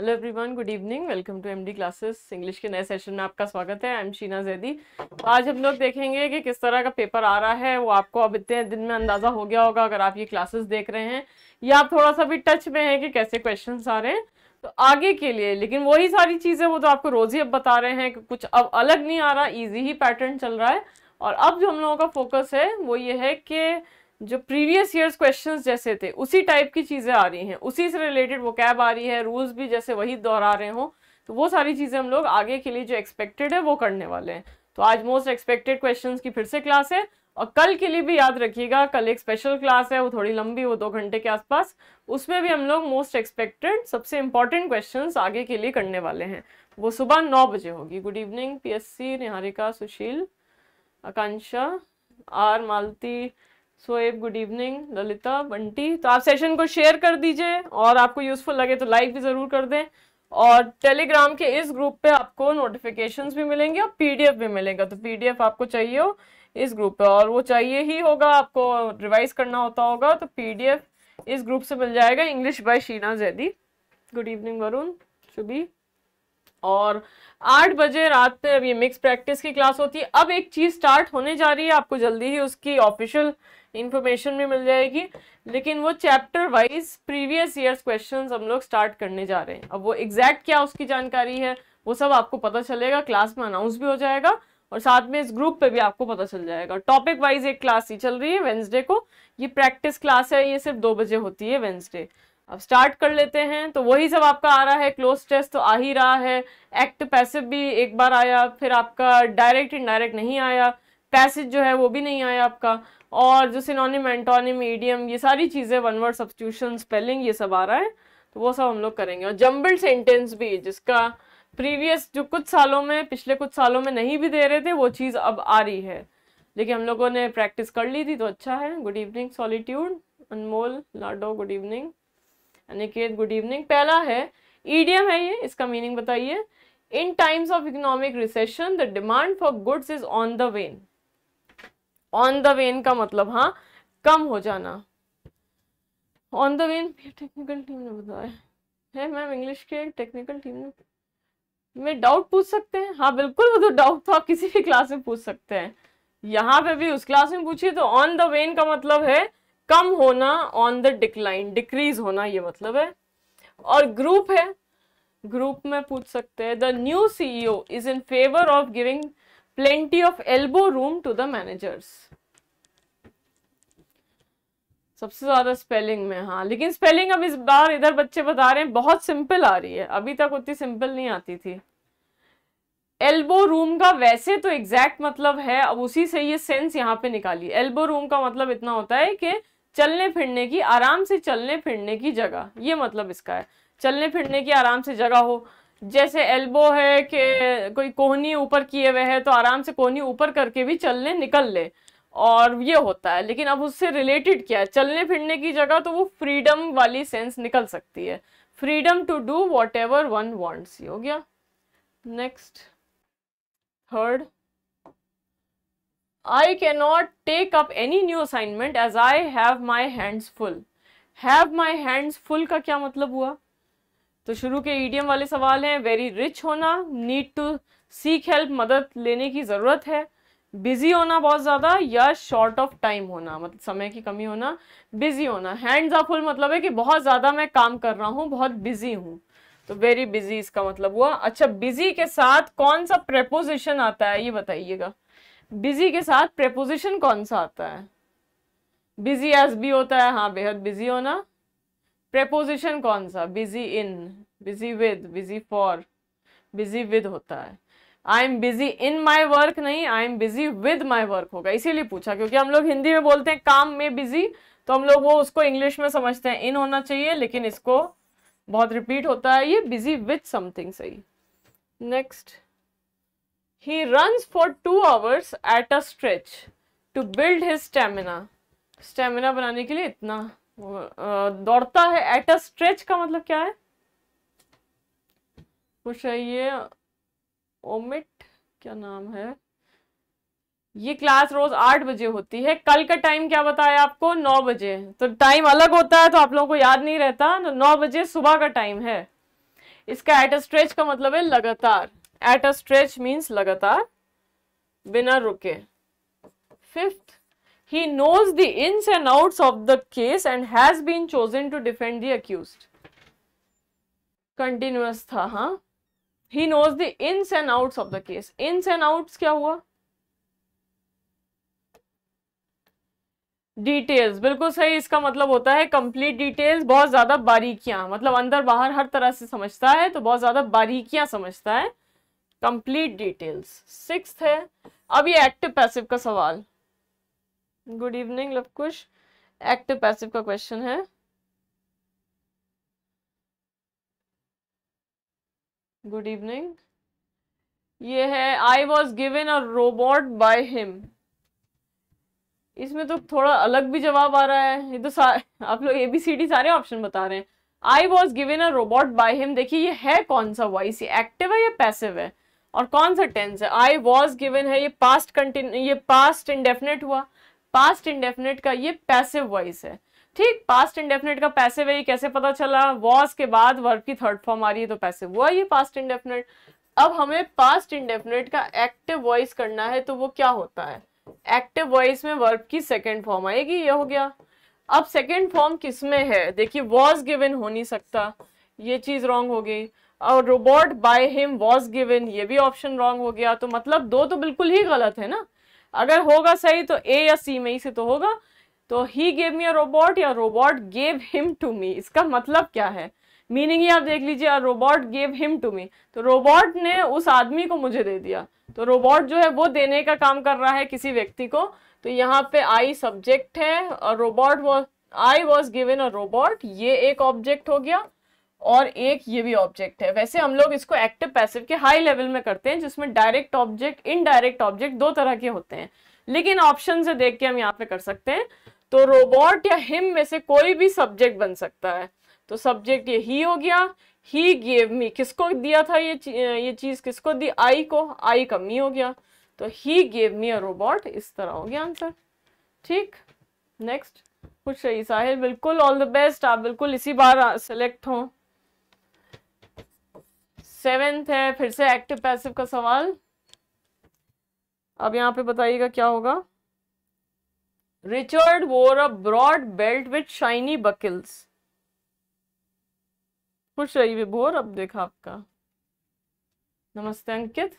Hello everyone good evening welcome to MD classes English के नए session में आपका स्वागत है आई एम शीना जैदी तो आज हम लोग देखेंगे कि किस तरह का पेपर आ रहा है वो आपको अब इतने दिन में अंदाज़ा हो गया होगा अगर आप ये क्लासेस देख रहे हैं या आप थोड़ा सा भी टच में हैं कि कैसे क्वेश्चन आ रहे हैं तो आगे के लिए लेकिन वही सारी चीज़ें वो तो आपको रोज़ ही अब बता रहे हैं कुछ अब अलग नहीं आ रहा ईजी ही पैटर्न चल रहा है और अब जो हम लोगों का फोकस है वो ये है कि जो प्रीवियस ईयर्स क्वेश्चंस जैसे थे उसी टाइप की चीज़ें आ रही हैं उसी से रिलेटेड वो कैब आ रही है रूल्स भी जैसे वही दोहरा रहे हों तो वो सारी चीज़ें हम लोग आगे के लिए जो एक्सपेक्टेड है वो करने वाले हैं तो आज मोस्ट एक्सपेक्टेड क्वेश्चन की फिर से क्लास है और कल के लिए भी याद रखिएगा कल एक स्पेशल क्लास है वो थोड़ी लंबी वो दो घंटे के आसपास उसमें भी हम लोग मोस्ट एक्सपेक्टेड सबसे इंपॉर्टेंट क्वेश्चन आगे के लिए करने वाले हैं वो सुबह नौ बजे होगी good evening PSC Niharika Sushil Akanksha R Malti Shoaib good evening Lalita Bunty तो आप सेशन को शेयर कर दीजिए और आपको यूज़फुल लगे तो लाइक भी ज़रूर कर दें और टेलीग्राम के इस ग्रुप पे आपको नोटिफिकेशन भी मिलेंगे और पीडीएफ भी मिलेगा तो पीडीएफ आपको चाहिए हो इस ग्रुप पे और वो चाहिए ही होगा आपको रिवाइज करना होता होगा तो पीडीएफ इस ग्रुप से मिल जाएगा English by Sheena Zaidi good evening Varun Shubhi और आठ बजे रात पे अब ये मिक्स प्रैक्टिस की क्लास होती है अब एक चीज़ स्टार्ट होने जा रही है आपको जल्दी ही उसकी ऑफिशियल इन्फॉर्मेशन भी मिल जाएगी लेकिन वो chapter wise previous years question हम लोग स्टार्ट करने जा रहे हैं अब वो एग्जैक्ट क्या उसकी जानकारी है वो सब आपको पता चलेगा क्लास में अनाउंस भी हो जाएगा और साथ में इस ग्रुप पे भी आपको पता चल जाएगा टॉपिक वाइज एक क्लास ही चल रही है वेंसडे को ये प्रैक्टिस क्लास है ये सिर्फ दो बजे होती है वेंसडे अब स्टार्ट कर लेते हैं तो वही सब आपका आ रहा है क्लोज टेस्ट तो आ ही रहा है एक्ट पैसिव भी एक बार आया फिर आपका डायरेक्ट इनडायरेक्ट नहीं आया पैसेज जो है वो भी नहीं आया आपका और जो सिनोनिम एंटोनिम मीडियम ये सारी चीज़ें वन वर्ड सब्सिट्यूशन स्पेलिंग ये सब आ रहा है तो वो सब हम लोग करेंगे और जम्बल सेंटेंस भी जिसका प्रीवियस जो कुछ सालों में पिछले कुछ सालों में नहीं भी दे रहे थे वो चीज़ अब आ रही है लेकिन हम लोगों ने प्रैक्टिस कर ली थी तो अच्छा है good evening solitude Anmol Lado good evening Aniket good evening पहला है ईडियम है ये इसका मीनिंग बताइए in times of economic recession the demand for goods is on the wane on the wane का मतलब हाँ कम हो जाना on the wane technical team ने बताया है मैम इंग्लिश के टेक्निकल टीम ने में डाउट पूछ सकते हैं हाँ बिल्कुल वो तो डाउट तो आप किसी भी क्लास में पूछ सकते हैं यहाँ पे भी उस क्लास में पूछिए तो ऑन द वेन का मतलब है कम होना ऑन द डिक्लाइन डिक्रीज होना ये मतलब है और ग्रुप है ग्रुप में पूछ सकते हैं the new CEO is in favour of giving plenty of elbow room to the managers सबसे ज्यादा स्पेलिंग में हाँ लेकिन स्पेलिंग अब इस बार इधर बच्चे बता रहे हैं बहुत सिंपल आ रही है अभी तक उतनी सिंपल नहीं आती थी एल्बो रूम का वैसे तो एग्जैक्ट मतलब है अब उसी से ये सेंस यहाँ पे निकाली एल्बो रूम का मतलब इतना होता है कि चलने फिरने की आराम से चलने फिरने की जगह ये मतलब इसका है चलने फिरने की आराम से जगह हो जैसे एल्बो है कि कोई कोहनी ऊपर किए हुए है तो आराम से कोहनी ऊपर करके भी चल ले निकल ले और ये होता है लेकिन अब उससे रिलेटेड क्या है चलने फिरने की जगह तो वो फ्रीडम वाली सेंस निकल सकती है freedom to do whatever one wants ये हो गया next third I cannot take up any new assignment as I have my hands full. Have my hands full का क्या मतलब हुआ तो शुरू के ईडियम e वाले सवाल हैं वेरी रिच होना नीड टू सीक हेल्प मदद लेने की ज़रूरत है बिजी होना बहुत ज़्यादा या शॉर्ट ऑफ टाइम होना मतलब समय की कमी होना बिजी होना हैंड्स ऑफ फुल मतलब है कि बहुत ज़्यादा मैं काम कर रहा हूँ बहुत बिजी हूँ तो वेरी बिजी इसका मतलब हुआ अच्छा बिजी के साथ कौन सा प्रेपोजिशन आता है ये बताइएगा बिजी के साथ प्रेपोजिशन कौन सा आता है बिजी एज भी होता है हाँ बेहद बिजी होना प्रेपोजिशन कौन सा busy in busy with busy for busy with होता है I am busy in my work नहीं I am busy with my work होगा इसीलिए पूछा क्योंकि हम लोग हिंदी में बोलते हैं काम में बिजी तो हम लोग वो उसको इंग्लिश में समझते हैं इन होना चाहिए लेकिन इसको बहुत रिपीट होता है ये बिजी विथ समथिंग सही next he runs for two hours at a stretch to build his stamina stamina बनाने के लिए इतना दौड़ता है एट अ स्ट्रेच का मतलब क्या है कुछ है ये ओमिट क्या नाम है ये क्लास रोज आठ बजे होती है कल का टाइम क्या बताया आपको नौ बजे तो टाइम अलग होता है तो आप लोगों को याद नहीं रहता तो नौ बजे सुबह का टाइम है इसका एट अ स्ट्रेच का मतलब है लगातार एट अ स्ट्रेच मीन्स लगातार बिना रुके fifth he knows the ins and outs of the case and has been chosen to defend the accused tha था huh? He knows the ins and outs of the case ins and outs क्या हुआ details बिल्कुल सही इसका मतलब होता है complete details बहुत ज्यादा बारीकियां मतलब अंदर बाहर हर तरह से समझता है तो बहुत ज्यादा बारीकियां समझता है कंप्लीट डिटेल्स सिक्स है अब ये एक्टिव पैसिव का सवाल good evening Lavkush active passive का क्वेश्चन है गुड इवनिंग ये है I was given a robot by him इसमें तो थोड़ा अलग भी जवाब आ रहा है ये तो आप लोग ए बी सी डी सारे ऑप्शन बता रहे हैं I was given a robot by him देखिए ये है कौन सा वॉइस ये एक्टिव है या पैसिव है और कौन सा टेंस है आई वॉज गिवेन है ये पास्ट कंटिन्यू ये पास्ट इंडेफिनेट हुआ पास्ट इंडेफिनेट का ये पैसिव वॉइस है ठीक पास्ट इंडेफिनेट का पैसिव है ये कैसे पता चला वॉज के बाद वर्ब की थर्ड फॉर्म आ रही है तो पैसिव हुआ ये पास्ट इंडेफिनेट अब हमें पास्ट इंडेफिनेट का एक्टिव वॉइस करना है तो वो क्या होता है एक्टिव वॉइस में वर्ब की सेकेंड फॉर्म आएगी ये हो गया अब सेकेंड फॉर्म किस में है देखिए वॉज गिवन हो नहीं सकता ये चीज रॉन्ग हो गई और robot by him was given ये भी ऑप्शन रॉन्ग हो गया तो मतलब दो तो बिल्कुल ही गलत है ना अगर होगा सही तो ए या सी में ही से तो होगा तो he gave me a robot या robot gave him to me इसका मतलब क्या है मीनिंग ही आप देख लीजिए a robot gave him to me तो रोबोट ने उस आदमी को मुझे दे दिया तो रोबोट जो है वो देने का काम कर रहा है किसी व्यक्ति को तो यहाँ पे आई सब्जेक्ट है और रोबोट वो I was given a robot ये एक ऑब्जेक्ट हो गया और एक ये भी ऑब्जेक्ट है वैसे हम लोग इसको एक्टिव पैसिव के हाई लेवल में करते हैं जिसमें डायरेक्ट ऑब्जेक्ट इनडायरेक्ट ऑब्जेक्ट दो तरह के होते हैं लेकिन ऑप्शन से देख के हम यहाँ पे कर सकते हैं तो रोबोट या हिम में से कोई भी सब्जेक्ट बन सकता है तो सब्जेक्ट ये ही हो गया ही गेव मी किसको दिया था ये ये चीज किसको दी आई को आई का मी हो गया तो he gave me a robot इस तरह हो गया आंसर ठीक नेक्स्ट कुछ सही साहिल बिल्कुल ऑल द बेस्ट आप बिल्कुल इसी बार सेलेक्ट हों सेवेंथ है फिर से एक्टिव पैसिव का सवाल अब यहाँ पे बताइएगा क्या होगा Richard wore a broad belt with shiny buckles खुश रही विभोर अब देखा आपका नमस्ते अंकित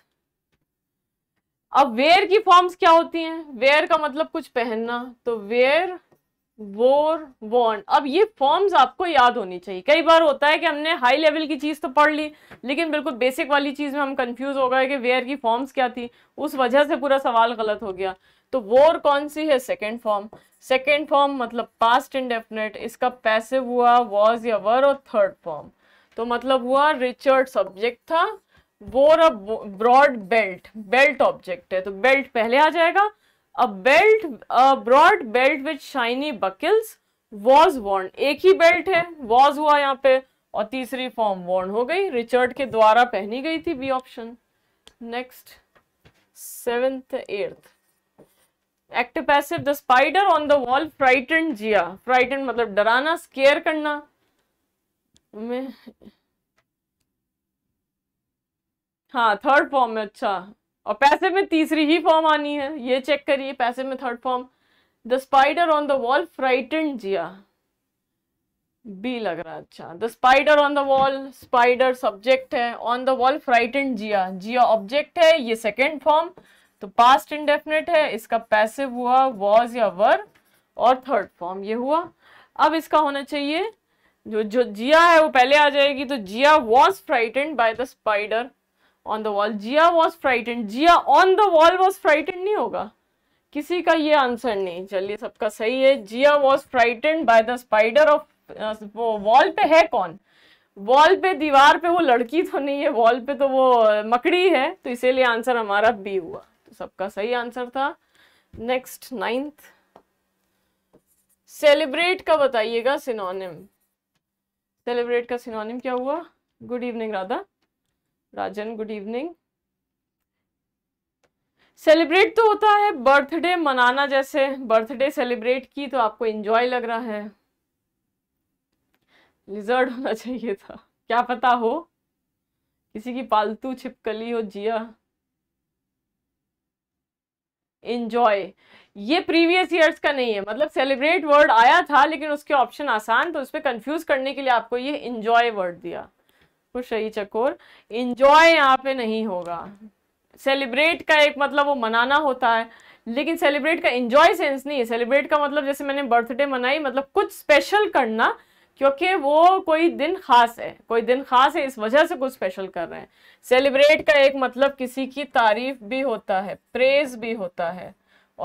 अब वेयर की फॉर्म्स क्या होती हैं वेयर का मतलब कुछ पहनना तो वेयर वोर वॉन अब ये फॉर्म्स आपको याद होनी चाहिए कई बार होता है कि हमने हाई लेवल की चीज़ तो पढ़ ली लेकिन बिल्कुल बेसिक वाली चीज़ में हम कंफ्यूज हो गए कि वेयर की फॉर्म्स क्या थी उस वजह से पूरा सवाल गलत हो गया तो वोर कौन सी है सेकेंड फॉर्म सेकेंड फॉर्म मतलब पास्ट इंडेफिनेट इसका पैसिव हुआ वॉज या वर और थर्ड फॉर्म तो मतलब हुआ रिचर्ड सब्जेक्ट था wore a broad belt belt object है तो बेल्ट पहले आ जाएगा a belt a broad belt with shiny buckles was worn एक ही बेल्ट है वॉज हुआ यहाँ पे और तीसरी फॉर्म वॉर्न हो गई रिचर्ड के द्वारा पहनी गई थी B option next seventh eighth act passive the spider on the wall frighten Jiya frighten मतलब डराना स्केयर करना में हाँ थर्ड फॉर्म में अच्छा और पैसे में तीसरी ही फॉर्म आनी है ये चेक करिए पैसे में third form the spider on the wall frighten Jia बी लग रहा अच्छा the spider on the wall spider subject है on the wall frighten Jia Jia object है ये सेकेंड फॉर्म तो पास्ट इंडेफिनेट है इसका पैसे हुआ वॉज या वर और थर्ड फॉर्म ये हुआ अब इसका होना चाहिए जो जो जिया है वो पहले आ जाएगी तो Jiya was frightened by the spider on the wall Jiya was frightened Jiya on the wall was frightened नहीं होगा किसी का ये आंसर नहीं चलिए सबका सही है Jiya was frightened by the spider of वो वॉल पे है कौन वॉल पे दीवार पे वो लड़की तो नहीं है वॉल पे तो वो मकड़ी है तो इसीलिए आंसर हमारा बी हुआ तो सबका सही आंसर था नेक्स्ट नाइन्थ सेलिब्रेट का बताइएगा सिनोनिम सेलिब्रेट का सिनोनिम क्या हुआ good evening Radha Rajan good evening celebrate तो होता है बर्थडे मनाना जैसे बर्थडे सेलिब्रेट की तो आपको एंजॉय लग रहा है लिजर्ड होना चाहिए था क्या पता हो किसी की पालतू छिपकली हो जिया इंजॉय ये प्रीवियस ईयर्स का नहीं है मतलब सेलिब्रेट वर्ड आया था लेकिन उसके ऑप्शन आसान तो उस पर कंफ्यूज करने के लिए आपको ये इंजॉय वर्ड दिया खुशई चकोर इंजॉय यहाँ पे नहीं होगा सेलिब्रेट का एक मतलब वो मनाना होता है लेकिन सेलिब्रेट का इंजॉय सेंस नहीं है सेलिब्रेट का मतलब जैसे मैंने बर्थडे मनाई मतलब कुछ स्पेशल करना क्योंकि वो कोई दिन खास है कोई दिन खास है इस वजह से कुछ स्पेशल कर रहे हैं सेलिब्रेट का एक मतलब किसी की तारीफ भी होता है प्रेज भी होता है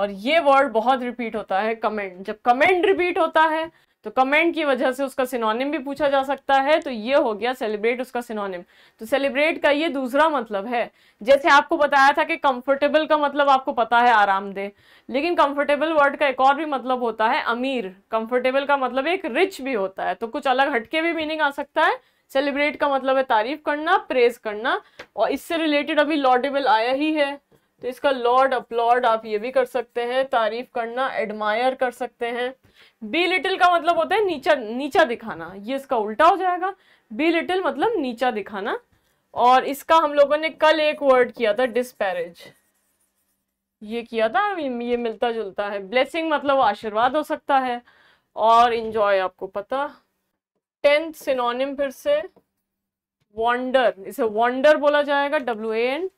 और ये वर्ड बहुत रिपीट होता है कमेंट जब कमेंट रिपीट होता है तो कमेंट की वजह से उसका सिनोनिम भी पूछा जा सकता है तो ये हो गया सेलिब्रेट उसका सिनोनिम तो सेलिब्रेट का ये दूसरा मतलब है जैसे आपको बताया था कि कंफर्टेबल का मतलब आपको पता है आरामदेह लेकिन कंफर्टेबल वर्ड का एक और भी मतलब होता है अमीर कंफर्टेबल का मतलब एक रिच भी होता है तो कुछ अलग हटके भी मीनिंग आ सकता है सेलिब्रेट का मतलब है तारीफ करना प्रेज करना और इससे रिलेटेड अभी लॉडेबल आया ही है तो इसका लॉर्ड अपलॉर्ड आप ये भी कर सकते हैं तारीफ करना एडमायर कर सकते हैं बी लिटिल का मतलब होता है नीचा नीचा दिखाना ये इसका उल्टा हो जाएगा बी लिटिल मतलब नीचा दिखाना और इसका हम लोगों ने कल एक वर्ड किया था डिस्पैरेज ये किया था ये मिलता जुलता है ब्लेसिंग मतलब आशीर्वाद हो सकता है और इंजॉय आपको पता टेंथ सिनोनिम फिर से वॉन्डर इसे वॉन्डर बोला जाएगा W A N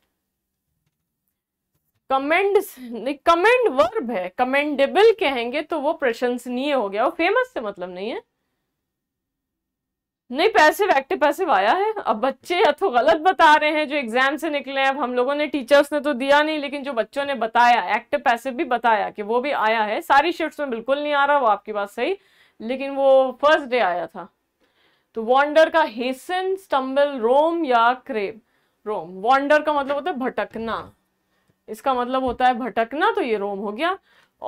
commend commend verb है कमेंडेबल कहेंगे तो वो प्रशंसनीय हो गया वो फेमस से मतलब नहीं है नहीं पैसे एक्टिव पैसे आया है अब बच्चे या तो गलत बता रहे हैं जो एग्जाम से निकले हैं अब हम लोगों ने टीचर्स ने तो दिया नहीं लेकिन जो बच्चों ने बताया एक्टिव पैसे भी बताया कि वो भी आया है सारी शिफ्ट में बिल्कुल नहीं आ रहा वो आपकी बात सही लेकिन वो फर्स्ट डे आया था तो वॉन्डर का हेसन स्टम्बल रोम या क्रेब रोम वॉन्डर का मतलब होता है भटकना इसका मतलब होता है भटकना तो ये रोम हो गया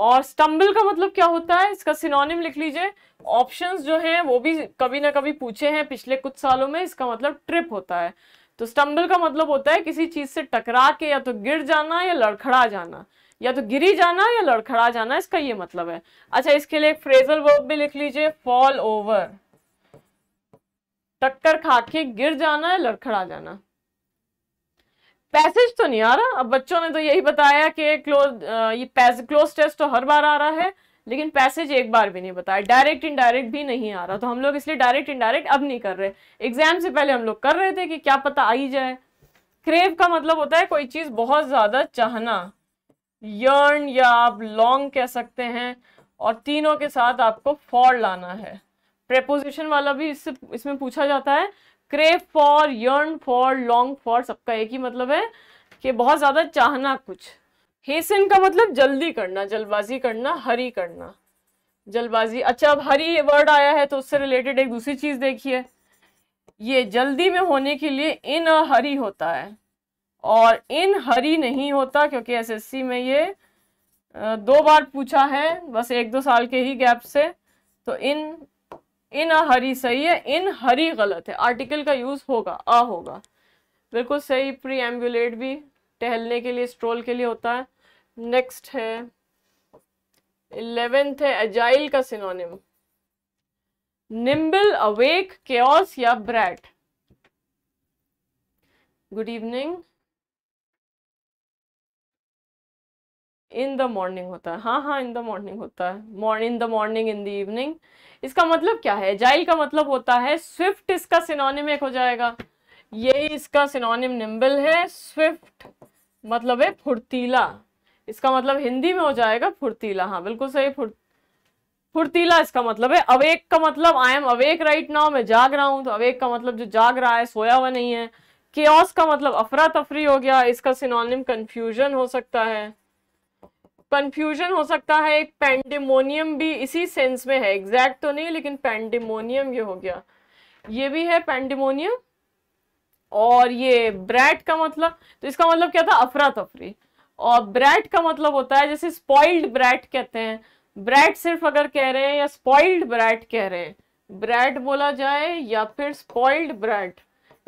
और स्टम्बल का मतलब क्या होता है इसका सिनोनिम लिख लीजिए ऑप्शंस जो हैं वो भी कभी ना कभी पूछे हैं पिछले कुछ सालों में इसका मतलब ट्रिप होता है तो स्टम्बल का मतलब होता है किसी चीज से टकरा के या तो गिर जाना या लड़खड़ा जाना या तो गिरी जाना या लड़खड़ा जाना इसका ये मतलब है अच्छा इसके लिए एक फ्रेजल वर्ब भी लिख लीजिए फॉल ओवर टक्कर खाके गिर जाना या लड़खड़ा जाना पैसेज तो नहीं आ रहा अब बच्चों ने तो यही बताया कि क्लोज ये क्लोज टेस्ट तो हर बार आ रहा है लेकिन पैसेज एक बार भी नहीं बताया डायरेक्ट इनडायरेक्ट भी नहीं आ रहा तो हम लोग इसलिए डायरेक्ट इनडायरेक्ट अब नहीं कर रहे एग्जाम से पहले हम लोग कर रहे थे कि क्या पता आई जाए क्रेव का मतलब होता है कोई चीज बहुत ज्यादा चाहना यर्न या आप लॉन्ग कह सकते हैं और तीनों के साथ आपको फॉर लाना है प्रेपोजिशन वाला भी इससे इसमें पूछा जाता है crave for yearn for long for सबका एक ही मतलब है कि बहुत ज़्यादा चाहना कुछ हेसन का मतलब जल्दी करना जल्दबाजी करना हरी करना जल्दबाजी अच्छा अब हरी वर्ड आया है तो उससे रिलेटेड एक दूसरी चीज़ देखिए ये जल्दी में होने के लिए इन अ हरी होता है और इन हरी नहीं होता क्योंकि एसएससी में ये दो बार पूछा है बस एक दो साल के ही गैप से तो इन इन अ हरी सही है इन हरी गलत है आर्टिकल का यूज होगा अ होगा बिल्कुल सही प्रीएम्बुलेट भी टहलने के लिए स्ट्रोल के लिए होता है नेक्स्ट है इलेवेंथ है एजाइल का सिनोनिम निम्बल अवेक केओस या brat good evening in the morning होता है हाँ हाँ इन द मॉर्निंग होता है in the morning in the evening इसका मतलब क्या है एजाइल का मतलब होता है स्विफ्ट इसका सिनोनिम एक हो जाएगा ये इसका सिनोनिम निम्बल है स्विफ्ट मतलब है फुर्तीला इसका मतलब हिंदी में हो जाएगा फुर्तीला हाँ बिल्कुल सही फुर्त फुर्तीला इसका मतलब है अवेक का मतलब I am awake right now मैं जाग रहा हूँ तो अवेक का मतलब जो जाग रहा है सोया हुआ नहीं है केओस का मतलब अफरा तफरी हो गया इसका सिनोनिम कंफ्यूजन हो सकता है कंफ्यूजन हो सकता है एक पेंडेमोनियम भी इसी सेंस में है एग्जैक्ट तो नहीं लेकिन पेंडेमोनियम ये हो गया ये भी है पेंडेमोनियम और ये ब्रैट का मतलब तो इसका मतलब क्या था अफरा तफरी और ब्रैट का मतलब होता है जैसे स्पॉइल्ड ब्रैट कहते हैं ब्रैट सिर्फ अगर कह रहे हैं या स्पॉइल्ड ब्रैट कह रहे हैं ब्रैट बोला जाए या फिर स्पॉइल्ड ब्रैट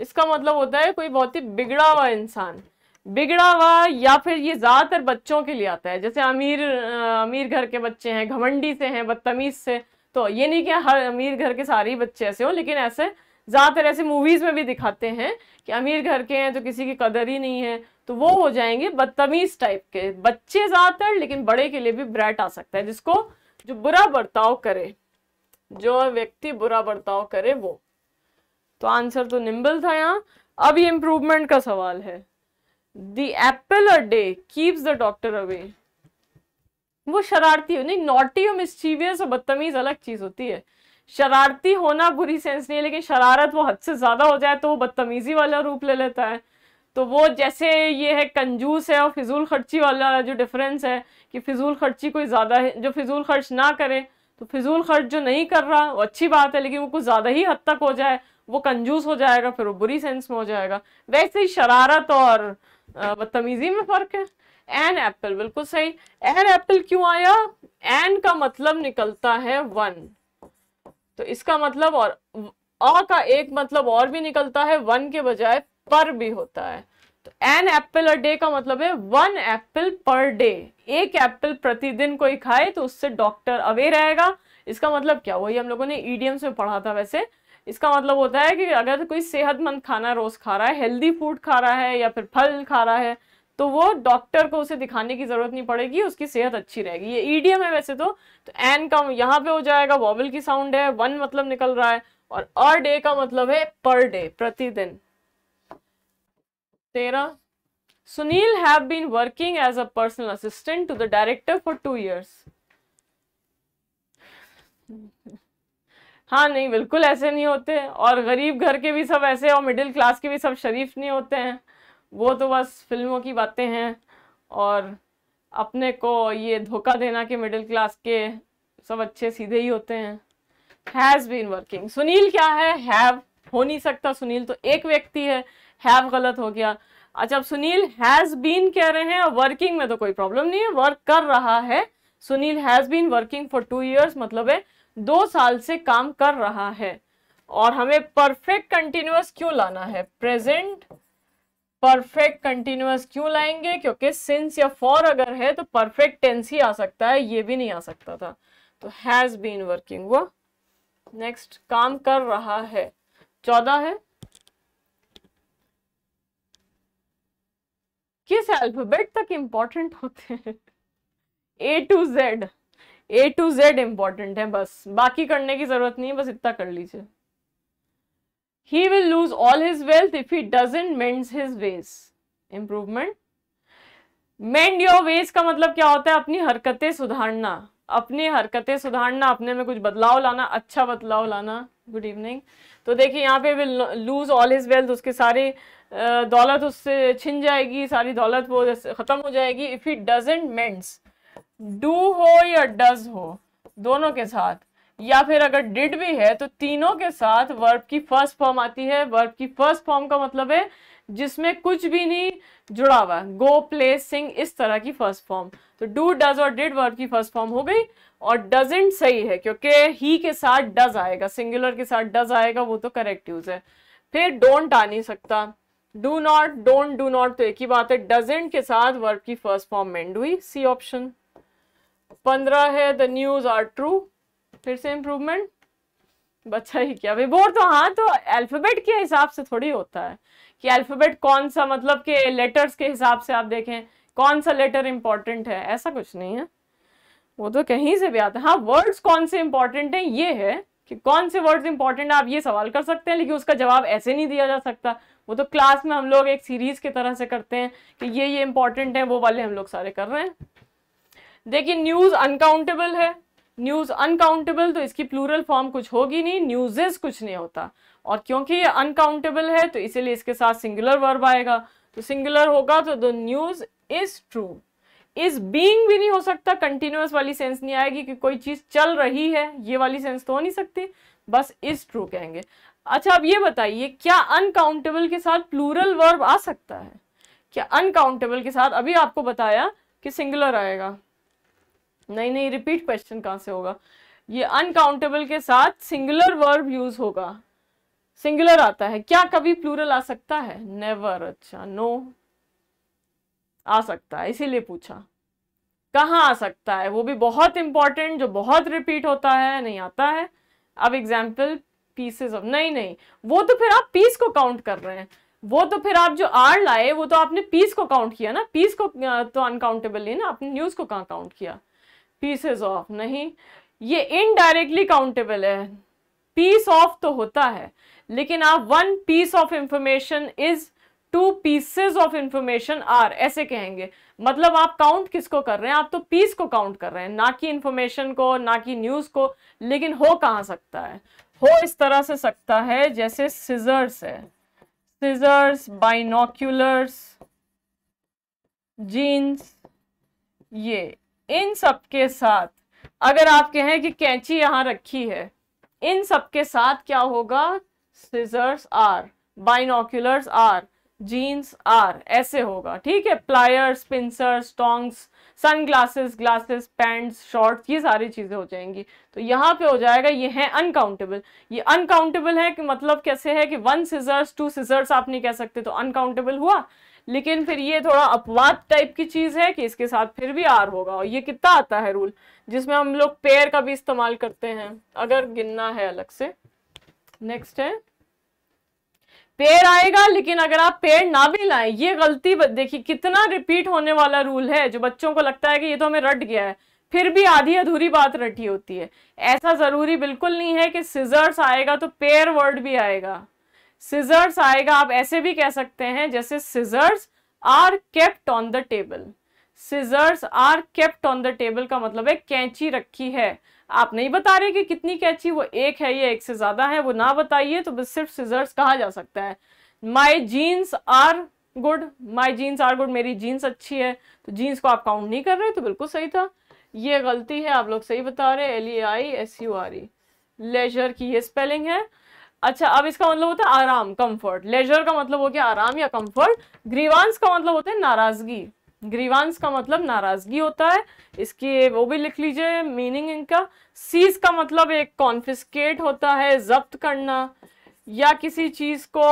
इसका मतलब होता है कोई बहुत ही बिगड़ा हुआ इंसान बिगड़ा हुआ या फिर ये ज़्यादातर बच्चों के लिए आता है जैसे अमीर अमीर घर के बच्चे हैं घमंडी से हैं बदतमीज़ से तो ये नहीं कि हर अमीर घर के सारे ही बच्चे ऐसे हों लेकिन ऐसे ज़्यादातर ऐसे मूवीज़ में भी दिखाते हैं कि अमीर घर के हैं तो किसी की कदर ही नहीं है तो वो हो जाएंगे बदतमीज़ टाइप के बच्चे ज़्यादातर लेकिन बड़े के लिए भी ब्रैट आ सकता है जिसको जो बुरा बर्ताव करे जो व्यक्ति बुरा बर्ताव करे वो तो आंसर तो निम्बल था यहाँ अब ये इम्प्रूवमेंट का सवाल है The apple a day keeps the doctor away वो शरारती नहीं नॉटी और मिस्चीवियस और बदतमीज अलग चीज होती है शरारती होना बुरी सेंस नहीं है लेकिन शरारत वो हद से ज्यादा हो जाए तो वो बदतमीजी वाला रूप ले लेता है तो वो जैसे ये है कंजूस है और फिजूल खर्ची वाला जो डिफरेंस है कि फिजूल खर्ची कोई ज़्यादा है जो फिजूल खर्च ना करे तो फिजूल खर्च जो नहीं कर रहा वो अच्छी बात है लेकिन वो कुछ ज़्यादा ही हद तक हो जाए वो कंजूस हो जाएगा फिर वो बुरी सेंस में हो जाएगा वैसे ही शरारत और बदतमीजी में फर्क है एन एप्पल बिल्कुल सही एन एप्पल क्यों आया एन का मतलब निकलता है वन तो इसका मतलब और अ का एक मतलब और भी निकलता है वन के बजाय पर भी होता है तो एन एप्पल अ डे का मतलब है वन एप्पल पर डे एक एप्पल प्रतिदिन कोई खाए तो उससे डॉक्टर अवे रहेगा इसका मतलब क्या वही हम लोगों ने ईडीएम से पढ़ा था वैसे इसका मतलब होता है कि अगर कोई सेहतमंद खाना रोज़ खा रहा है हेल्दी फूड खा रहा है या फिर फल खा रहा है तो वो डॉक्टर को उसे दिखाने की ज़रूरत नहीं पड़ेगी उसकी सेहत अच्छी रहेगी ये ईडीएम है वैसे तो तो एन का यहाँ पे हो जाएगा वॉबल की साउंड है वन मतलब निकल रहा है और अ डे का मतलब है पर डे प्रतिदिन तेरह Sunil have been working as a personal assistant to the director for two years हाँ नहीं बिल्कुल ऐसे नहीं होते और गरीब घर के भी सब ऐसे और मिडिल क्लास के भी सब शरीफ नहीं होते हैं वो तो बस फिल्मों की बातें हैं और अपने को ये धोखा देना कि मिडिल क्लास के सब अच्छे सीधे ही होते हैं हैज़ बीन वर्किंग सुनील क्या है हैव हो नहीं सकता सुनील तो एक व्यक्ति है हैव गलत हो गया अच्छा अब सुनील हैज़ बीन कह रहे हैं वर्किंग में तो कोई प्रॉब्लम नहीं है वर्क कर रहा है Sunil has been working for two years मतलब है दो साल से काम कर रहा है और हमें परफेक्ट कंटिन्यूस क्यों लाना है प्रेजेंट परफेक्ट कंटिन्यूस क्यों लाएंगे क्योंकि सिंस या फॉर अगर है तो परफेक्ट टेंस ही आ सकता है ये भी नहीं आ सकता था तो हैज बीन वर्किंग वो नेक्स्ट काम कर रहा है चौदह है किस अल्फाबेट तक इंपॉर्टेंट होते हैं A to Z A to Z important है बस बाकी करने की जरूरत नहीं है बस इतना कर लीजिए he will lose all his wealth if he doesn't mends his ways improvement mend your ways का मतलब क्या होता है अपनी हरकतें सुधारना अपनी हरकतें सुधारना अपने में कुछ बदलाव लाना अच्छा बदलाव लाना गुड इवनिंग तो देखिए यहाँ पे will lose all his wealth उसके सारे दौलत उससे छिन जाएगी सारी दौलत वो ख़त्म हो जाएगी if he doesn't mends do हो या डज हो दोनों के साथ या फिर अगर डिड भी है तो तीनों के साथ वर्ब की फर्स्ट फॉर्म आती है वर्ब की फर्स्ट फॉर्म का मतलब है जिसमें कुछ भी नहीं जुड़ा हुआ गो प्ले सिंग इस तरह की फर्स्ट फॉर्म तो डू डज और डिड वर्ब की फर्स्ट फॉर्म हो गई और डजेंट सही है क्योंकि ही के साथ डज आएगा सिंगुलर के साथ डज आएगा वो तो करेक्ट यूज है फिर डोंट आ नहीं सकता do not don't do not तो एक ही बात है डजेंट के साथ वर्ब की फर्स्ट फॉर्म मेंड हुई सी ऑप्शन पंद्रह है द न्यूज आर ट्रू फिर से इम्प्रूवमेंट बच्चा ही क्या बोर तो हाँ तो अल्फाबेट के हिसाब से थोड़ी होता है कि अल्फाबेट कौन सा मतलब के लेटर्स के हिसाब से आप देखें कौन सा लेटर इंपॉर्टेंट है ऐसा कुछ नहीं है वो तो कहीं से भी आता है हाँ वर्ड्स कौन से इंपॉर्टेंट हैं ये है कि कौन से वर्ड्स इंपॉर्टेंट आप ये सवाल कर सकते हैं लेकिन उसका जवाब ऐसे नहीं दिया जा सकता वो तो क्लास में हम लोग एक सीरीज की तरह से करते हैं कि ये ये इंपॉर्टेंट है वो वाले हम लोग सारे कर रहे हैं देखिए न्यूज अनकाउंटेबल है न्यूज अनकाउंटेबल तो इसकी प्लूरल फॉर्म कुछ होगी नहीं न्यूजेस कुछ नहीं होता और क्योंकि ये अनकाउंटेबल है तो इसीलिए इसके साथ सिंगुलर वर्ब आएगा तो सिंगुलर होगा तो the news is true is being भी नहीं हो सकता कंटिन्यूस वाली सेंस नहीं आएगी कि कोई चीज चल रही है ये वाली सेंस तो हो नहीं सकती बस इज ट्रू कहेंगे अच्छा अब ये बताइए क्या अनकाउंटेबल के साथ प्लूरल वर्ब आ सकता है क्या अनकाउंटेबल के साथ अभी आपको बताया कि सिंगुलर आएगा नहीं नहीं रिपीट क्वेश्चन कहाँ से होगा ये अनकाउंटेबल के साथ सिंगुलर वर्ब यूज होगा सिंगुलर आता है क्या कभी प्लूरल आ सकता है नेवर अच्छा नो आ सकता है इसीलिए पूछा कहाँ आ सकता है वो भी बहुत इंपॉर्टेंट जो बहुत रिपीट होता है नहीं आता है अब एग्जाम्पल पीसेज ऑफ नहीं नहीं वो तो फिर आप पीस को काउंट कर रहे हैं वो तो फिर आप जो आर लाए वो तो आपने पीस को काउंट किया ना पीस को तो अनकाउंटेबल नहीं ना आपने न्यूज को कहाँ काउंट किया पीसेस ऑफ नहीं ये इनडायरेक्टली काउंटेबल है पीस ऑफ तो होता है लेकिन आप one piece of information is two pieces of information are ऐसे कहेंगे मतलब आप काउंट किसको कर रहे हैं आप तो पीस को काउंट कर रहे हैं ना कि इंफॉर्मेशन को ना कि न्यूज को लेकिन हो कहां सकता है हो इस तरह से सकता है जैसे सिजर्स है सिजर्स बाइनोक्यूलर्स जीन्स ये इन सब के साथ अगर आप कहें कि कैंची यहां रखी है इन सब के साथ क्या होगा scissors are binoculars are jeans are ऐसे होगा ठीक है pliers pincers tongs sunglasses glasses pants shorts ये सारी चीज़ें हो जाएंगी तो यहाँ पे हो जाएगा ये है अनकाउंटेबल ये अनकाउंटेबल है कि मतलब कैसे है कि वन सीजर्स टू सीजर्स आप नहीं कह सकते तो अनकाउंटेबल हुआ लेकिन फिर ये थोड़ा अपवाद टाइप की चीज़ है कि इसके साथ फिर भी आर होगा और ये कितना आता है रूल जिसमें हम लोग पेयर का भी इस्तेमाल करते हैं अगर गिनना है अलग से नेक्स्ट है पेड़ आएगा लेकिन अगर आप पेड़ ना भी लाएं ये गलती देखिए कितना रिपीट होने वाला रूल है जो बच्चों को लगता है कि ये तो हमें रट गया है फिर भी आधी अधूरी बात रटी होती है ऐसा जरूरी बिल्कुल नहीं है कि सिजर्स आएगा तो पेयर वर्ड भी आएगा सिजर्स आएगा आप ऐसे भी कह सकते हैं जैसे scissors are kept on the table scissors are kept on the table का मतलब है कैंची रखी है आप नहीं बता रहे कि कितनी कैंची वो एक है या एक से ज्यादा है वो ना बताइए तो बस सिर्फ सिजर्स कहा जा सकता है my jeans are good my jeans are good मेरी जीन्स अच्छी है तो जीन्स को आप काउंट नहीं कर रहे तो बिल्कुल सही था ये गलती है आप लोग सही बता रहे L E I S U R E leisure की ये स्पेलिंग है अच्छा अब इसका मतलब होता है आराम कंफर्ट लेजर का मतलब हो गया आराम या कंफर्ट ग्रीवांस का मतलब होता है नाराजगी ग्रीवांस का मतलब नाराजगी होता है इसकी वो भी लिख लीजिए मीनिंग इनका सीज का मतलब एक कॉन्फिस्केट होता है जब्त करना या किसी चीज को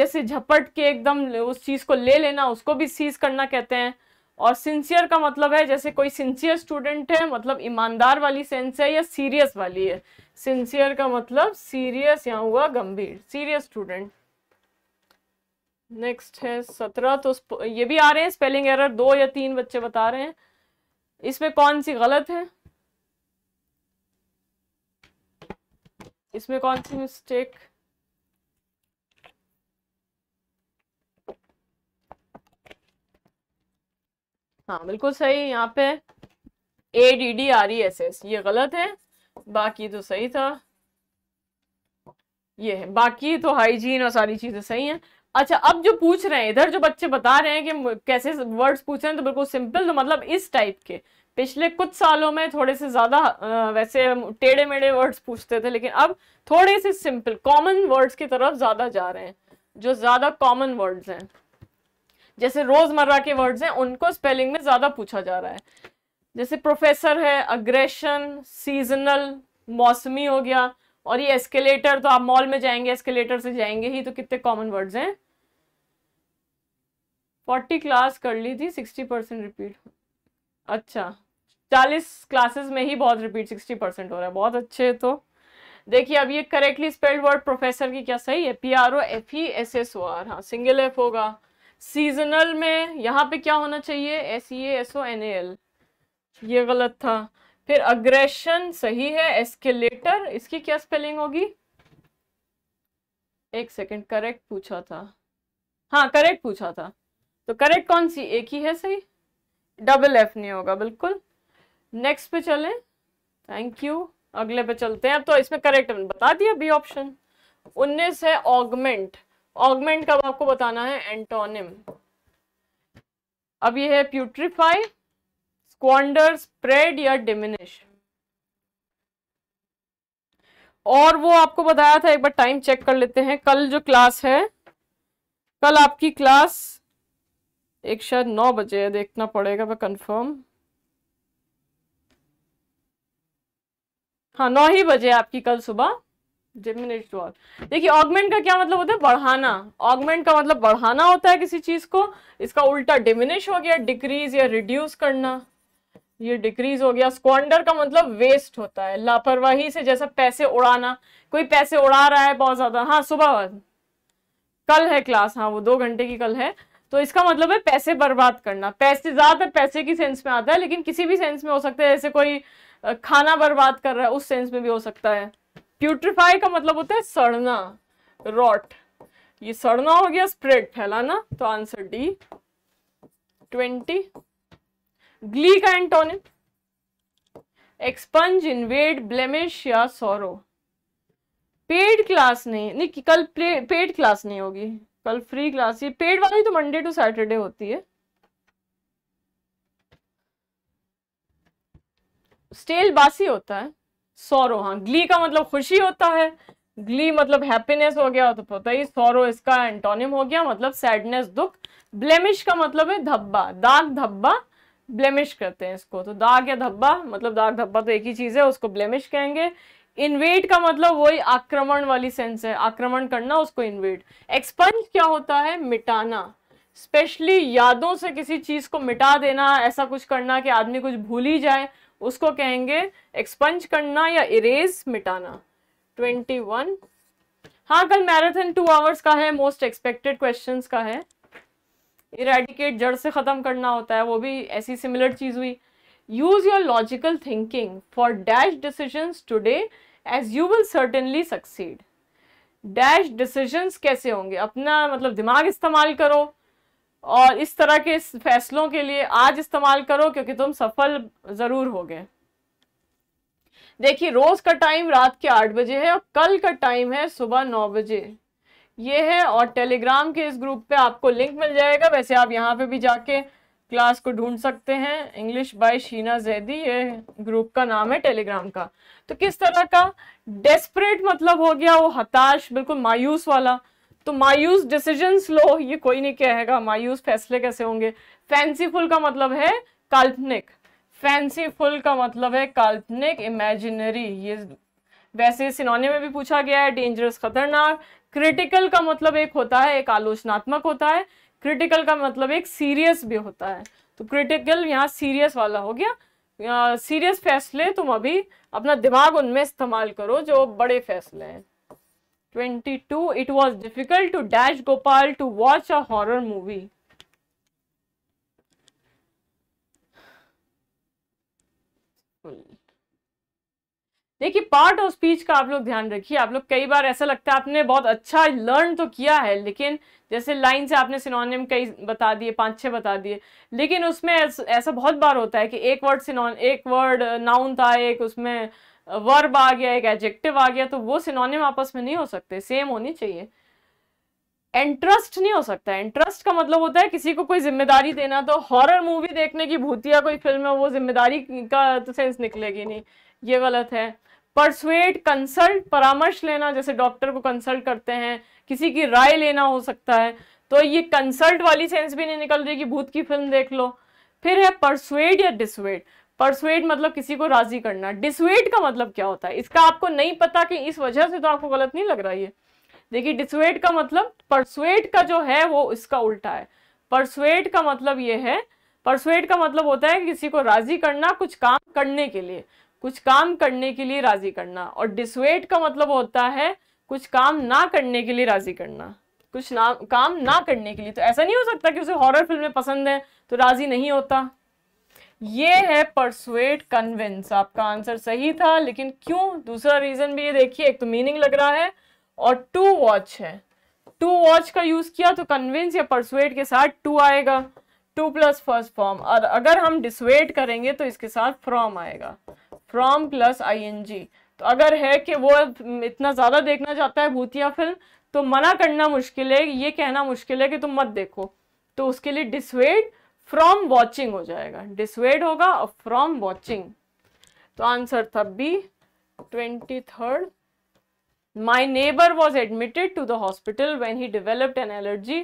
जैसे झपट के एकदम उस चीज को ले लेना उसको भी सीज करना कहते हैं और सिंसियर का मतलब है जैसे कोई सिंसियर स्टूडेंट है मतलब ईमानदार वाली सेंस है या सीरियस वाली है सिंसियर का मतलब सीरियस यहाँ हुआ गंभीर सीरियस स्टूडेंट नेक्स्ट है सत्रह तो ये भी आ रहे हैं स्पेलिंग एरर दो या तीन बच्चे बता रहे हैं इसमें कौन सी गलत है इसमें कौन सी मिस्टेक हाँ बिल्कुल सही यहाँ पे A D D R E S S ये गलत है बाकी तो सही था ये है बाकी तो हाइजीन और सारी चीजें सही हैं अच्छा अब जो पूछ रहे हैं इधर जो बच्चे बता रहे हैं कि कैसे वर्ड्स पूछ रहे हैं तो बिल्कुल सिंपल तो मतलब इस टाइप के पिछले कुछ सालों में थोड़े से ज्यादा वैसे टेढ़े मेढ़े वर्ड्स पूछते थे लेकिन अब थोड़े से सिंपल कॉमन वर्ड्स की तरफ ज्यादा जा रहे हैं जो ज्यादा कॉमन वर्ड्स हैं जैसे रोजमर्रा के वर्ड्स हैं उनको स्पेलिंग में ज्यादा पूछा जा रहा है जैसे प्रोफेसर है अग्रेशन सीजनल मौसमी हो गया और ये एस्केलेटर तो आप मॉल में जाएंगे एस्केलेटर से जाएंगे ही तो कितने कॉमन वर्ड्स हैं फोर्टी क्लास कर ली थी सिक्सटी परसेंट रिपीट अच्छा चालीस क्लासेस में ही बहुत रिपीट सिक्सटी परसेंट हो रहा है बहुत अच्छे तो देखिए अब ये करेक्टली स्पेल्ड वर्ड प्रोफेसर की क्या सही है P R O F E S S O R हाँ सिंगल एफ होगा सीजनल में यहाँ पे क्या होना चाहिए S E S O N L ये गलत था फिर अग्रेशन सही है एस्केलेटर इसकी क्या स्पेलिंग होगी एक सेकंड करेक्ट पूछा था हाँ करेक्ट पूछा था तो करेक्ट कौन सी एक ही है सही डबल एफ नहीं होगा बिल्कुल नेक्स्ट पे चलें थैंक यू अगले पे चलते हैं अब तो इसमें करेक्ट बता दिया बी ऑप्शन उन्नीस है ऑगमेंट ऑगमेंट का आपको बताना है एंटोनिम अब ये है प्यूट्रीफाई स्क्वांडर स्प्रेड या डिमिनिश और वो आपको बताया था एक बार टाइम चेक कर लेते हैं कल जो क्लास है कल आपकी क्लास एक शायद नौ बजे है देखना पड़ेगा मैं कंफर्म हाँ नौ ही बजे आपकी कल सुबह डिमिनिश वॉल देखिए ऑगमेंट का क्या मतलब होता है बढ़ाना ऑगमेंट का मतलब बढ़ाना होता है किसी चीज को इसका उल्टा डिमिनिश हो गया डिक्रीज या रिड्यूस करना ये डिक्रीज हो गया स्क्वांडर का मतलब वेस्ट होता है लापरवाही से जैसा पैसे उड़ाना कोई पैसे उड़ा रहा है बहुत ज्यादा हाँ सुबह कल है क्लास हाँ वो दो घंटे की कल है तो इसका मतलब है पैसे बर्बाद करना पैसे ज्यादातर पैसे की सेंस में आता है लेकिन किसी भी सेंस में हो सकता है जैसे कोई खाना बर्बाद कर रहा है उस सेंस में भी हो सकता है प्यूट्रीफाई का मतलब होता है सड़ना रॉट ये सड़ना हो गया स्प्रेड फैलाना तो आंसर डी ट्वेंटी ग्ली का एंटोनिम एक्सपंज इनवेड ब्लेमिश या सोरो पेड क्लास नहीं नहीं कि कल पेड क्लास नहीं होगी कल फ्री क्लास ये पेड वाली तो मंडे टू सैटरडे होती है स्टेल बासी होता है सौरो हाँ ग्ली का मतलब खुशी होता है ग्ली मतलब हैप्पीनेस हो गया तो पता ही सौरो इसका एंटोनिम हो गया मतलब सैडनेस दुख ब्लेमिश का मतलब है धब्बा दाग धब्बा ब्लेमिश करते हैं इसको तो दाग या धब्बा मतलब दाग धब्बा तो एक ही चीज़ है उसको ब्लेमिश कहेंगे इन्वेट का मतलब वही आक्रमण वाली सेंस है आक्रमण करना उसको इन्वेट एक्सपंज क्या होता है मिटाना स्पेशली यादों से किसी चीज़ को मिटा देना ऐसा कुछ करना कि आदमी कुछ भूल ही जाए उसको कहेंगे एक्सपंज करना या इरेज मिटाना ट्वेंटी वन हाँ कल मैराथन टू आवर्स का है मोस्ट एक्सपेक्टेड क्वेश्चंस का है इरेडिकेट जड़ से ख़त्म करना होता है वो भी ऐसी सिमिलर चीज़ हुई use your logical thinking for dash decisions today as you will certainly succeed dash decisions कैसे होंगे अपना मतलब दिमाग इस्तेमाल करो और इस तरह के फैसलों के लिए आज इस्तेमाल करो क्योंकि तुम सफल जरूर होगे देखिए रोज का टाइम रात के आठ बजे है और कल का टाइम है सुबह नौ बजे ये है और टेलीग्राम के इस ग्रुप पे आपको लिंक मिल जाएगा वैसे आप यहाँ पे भी जाके क्लास को ढूंढ सकते हैं इंग्लिश बाय शीना जैदी ये ग्रुप का नाम है टेलीग्राम का तो किस तरह का डेस्परेट मतलब हो गया वो हताश बिल्कुल मायूस वाला तो मायूस डिसीजंस लो ये कोई नहीं कहेगा मायूस फैसले कैसे होंगे फैंसीफुल का मतलब है काल्पनिक फैंसीफुल का मतलब है काल्पनिक इमेजिनरी ये वैसे सिनोने में भी पूछा गया है डेंजरस खतरनाक क्रिटिकल का मतलब एक होता है एक आलोचनात्मक होता है क्रिटिकल का मतलब एक सीरियस भी होता है तो क्रिटिकल यहाँ सीरियस वाला हो गया सीरियस फैसले तुम अभी अपना दिमाग उनमें इस्तेमाल करो जो बड़े फैसले हैं 22 it was difficult to dash gopal to watch a horror movie देखिए पार्ट ऑफ स्पीच का आप लोग ध्यान रखिए आप लोग कई बार ऐसा लगता है आपने बहुत अच्छा लर्न तो किया है लेकिन जैसे लाइन से आपने सिनोनिम कई बता दिए पांच छह बता दिए लेकिन उसमें ऐसा बहुत बार होता है कि एक वर्ड सिनोन एक वर्ड नाउन था एक उसमें वर्ब आ गया एक एडजेक्टिव आ गया तो वो सिनोनिम आपस में नहीं हो सकते सेम होनी चाहिए इंटरेस्ट नहीं हो सकता इंटरेस्ट का मतलब होता है किसी को कोई जिम्मेदारी देना तो हॉरर मूवी देखने की भूतिया कोई फिल्म है वो जिम्मेदारी का तो सेंस निकलेगी नहीं ये गलत है परसुएट कंसल्ट परामर्श लेना जैसे डॉक्टर को कंसल्ट करते हैं किसी की राय लेना हो सकता है तो ये कंसल्ट वाली सेंस भी नहीं निकल रही कि भूत की फिल्म देख लो फिर है परसुएड या डिसुएट परसुएट मतलब किसी को राजी करना डिसुएट का मतलब क्या होता है इसका आपको नहीं पता कि इस वजह से तो आपको गलत नहीं लग रहा है देखिए डिसुएट का मतलब परसुएट का जो है वो इसका उल्टा है परसुएट का मतलब ये है परसुएट का मतलब होता है कि किसी को राजी करना कुछ काम करने के लिए कुछ काम करने के लिए राजी करना और डिसुएट का मतलब होता है कुछ काम ना करने के लिए राजी करना कुछ ना काम ना करने के लिए तो ऐसा नहीं हो सकता कि उसे हॉरर फिल्में पसंद है तो राजी नहीं होता ये है परसुएट कन्विंस आपका आंसर सही था लेकिन क्यों दूसरा रीजन भी ये देखिए एक तो मीनिंग लग रहा है और टू वॉच है टू वॉच का यूज किया तो कन्विंस या परसुएट के साथ टू आएगा टू प्लस फर्स्ट फॉर्म और अगर हम डिसवेट करेंगे तो इसके साथ फ्रॉम आएगा फ्रॉम प्लस आई तो अगर है कि वो इतना ज़्यादा देखना चाहता है भूतिया फिल्म तो मना करना मुश्किल है ये कहना मुश्किल है कि तुम मत देखो तो उसके लिए डिसवेट फ्रॉम वॉचिंग हो जाएगा डिसवेड होगा और फ्रॉम वॉचिंग तो आंसर था B twenty third my neighbour was admitted to the hospital when he developed an allergy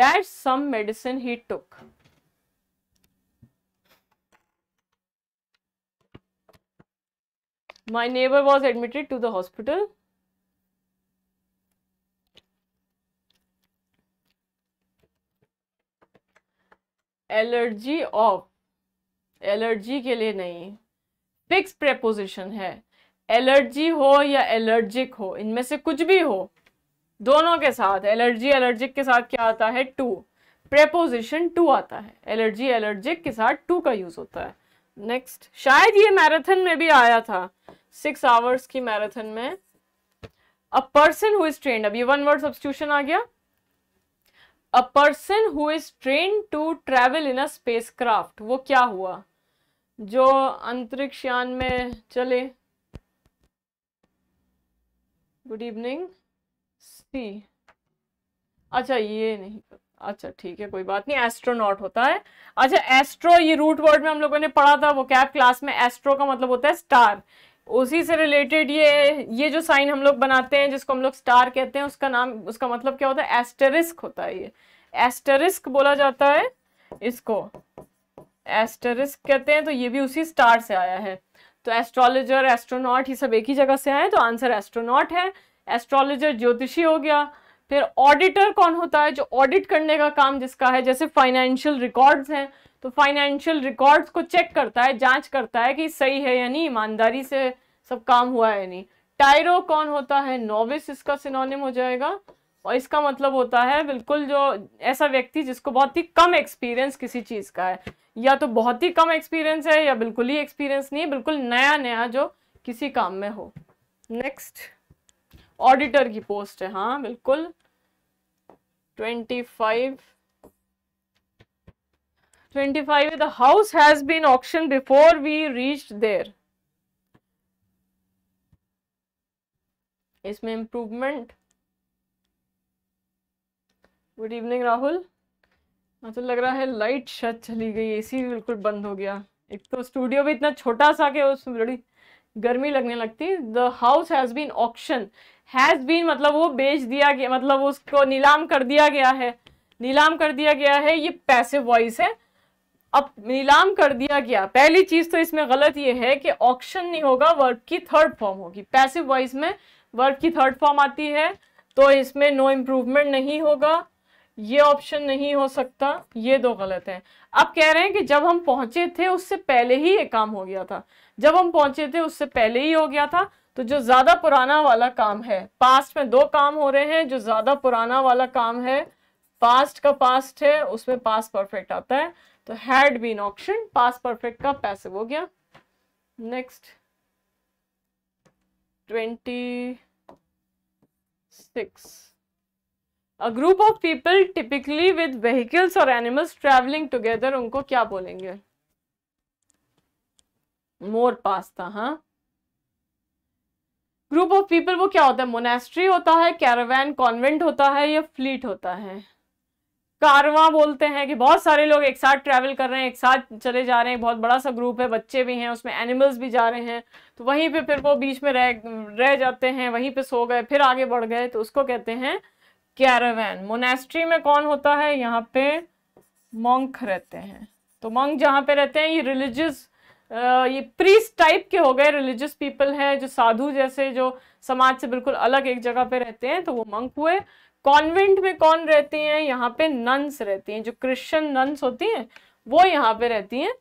that some medicine he took my neighbour was admitted to the hospital allergy of allergy के लिए नहीं fix preposition है allergy हो या allergic हो इनमें से कुछ भी हो दोनों के साथ एलर्जी एलर्जिक के साथ क्या आता है टू प्रेपोजिशन टू आता है एलर्जी एलर्जिक के साथ टू का यूज होता है नेक्स्ट शायद ये मैराथन में भी आया था सिक्स आवर्स की मैराथन में a person who is trained अब ये वन वर्ड सब्सिट्यूशन आ गया a person who is train to travel in a spacecraft वो क्या हुआ जो अंतरिक्ष यान में चले गुड इवनिंग सी अच्छा ये नहीं अच्छा ठीक है कोई बात नहीं एस्ट्रोनॉट होता है अच्छा एस्ट्रो ये रूट वर्ड में हम लोगों ने पढ़ा था वो कैप क्लास में एस्ट्रो का मतलब होता है स्टार उसी से रिलेटेड ये ये जो साइन हम लोग बनाते हैं जिसको हम लोग स्टार कहते हैं उसका नाम उसका मतलब क्या होता है एस्टरिस्क होता है ये एस्टरिस्क बोला जाता है इसको एस्टरिस्क कहते हैं तो ये भी उसी स्टार से आया है तो एस्ट्रोलॉजर एस्ट्रोनॉट ये सब एक ही जगह से आए तो आंसर एस्ट्रोनॉट है एस्ट्रोलॉजर ज्योतिषी हो गया फिर ऑडिटर कौन होता है जो ऑडिट करने का काम जिसका है जैसे फाइनेंशियल रिकॉर्ड्स हैं तो फाइनेंशियल रिकॉर्ड्स को चेक करता है जांच करता है कि सही है या नहीं ईमानदारी से सब काम हुआ है या नहीं टायरो कौन होता है नोविस इसका सिनोनिम हो जाएगा और इसका मतलब होता है बिल्कुल जो ऐसा व्यक्ति जिसको बहुत ही कम एक्सपीरियंस किसी चीज़ का है या तो बहुत ही कम एक्सपीरियंस है या बिल्कुल ही एक्सपीरियंस नहीं है बिल्कुल नया नया जो किसी काम में हो नेक्स्ट ऑडिटर की पोस्ट है हाँ बिल्कुल twenty five 25 the house has been auctioned before we reached there इसमें इम्प्रूवमेंट गुड इवनिंग राहुल मतलब लग रहा है लाइट शायद चली गई एसी भी बिल्कुल बंद हो गया एक तो स्टूडियो भी इतना छोटा सा कि उसमें बड़ी गर्मी लगने लगती the house has been auction has been मतलब वो बेच दिया गया मतलब उसको नीलाम कर दिया गया है नीलाम कर दिया गया है ये पैसिव वॉइस है अब नीलाम कर दिया गया पहली चीज तो इसमें गलत ये है कि ऑक्शन नहीं होगा वर्ब की थर्ड फॉर्म होगी पैसिव वॉइस में वर्ब की थर्ड फॉर्म आती है तो इसमें नो इम्प्रूवमेंट नहीं होगा ये ऑप्शन नहीं हो सकता ये दो गलत हैं अब कह रहे हैं कि जब हम पहुंचे थे उससे पहले ही ये काम हो गया था जब हम पहुंचे थे उससे पहले ही हो गया था तो जो ज़्यादा पुराना वाला काम है पास्ट में दो काम हो रहे हैं जो ज़्यादा पुराना वाला काम है पास्ट का पास्ट है उसमें पास्ट परफेक्ट आता है तो had been auction past perfect का पैसिव हो गया next twenty six a group of people typically with vehicles और एनिमल्स ट्रेवलिंग टुगेदर उनको क्या बोलेंगे मोर पास था हाँ ग्रुप ऑफ पीपल वो क्या होता है मोनेस्ट्री होता है कैरावैन कॉन्वेंट होता है या फ्लीट होता है कारवा बोलते हैं कि बहुत सारे लोग एक साथ ट्रैवल कर रहे हैं एक साथ चले जा रहे हैं बहुत बड़ा सा ग्रुप है बच्चे भी हैं उसमें एनिमल्स भी जा रहे हैं तो वहीं पे फिर वो बीच में रह रह जाते हैं वहीं पे सो गए फिर आगे बढ़ गए तो उसको कहते हैं कैरावैन मोनेस्ट्री में कौन होता है यहाँ पे मोंक रहते हैं तो मंग जहाँ पे रहते हैं ये रिलीजियस ये प्रीस टाइप के हो गए रिलीजियस पीपल हैं जो साधु जैसे जो समाज से बिल्कुल अलग एक जगह पे रहते हैं तो वो मंक हुए कॉन्वेंट में कौन रहती हैं यहाँ पे नंस रहती हैं जो क्रिश्चियन नंस होती हैं वो यहाँ पे रहती हैं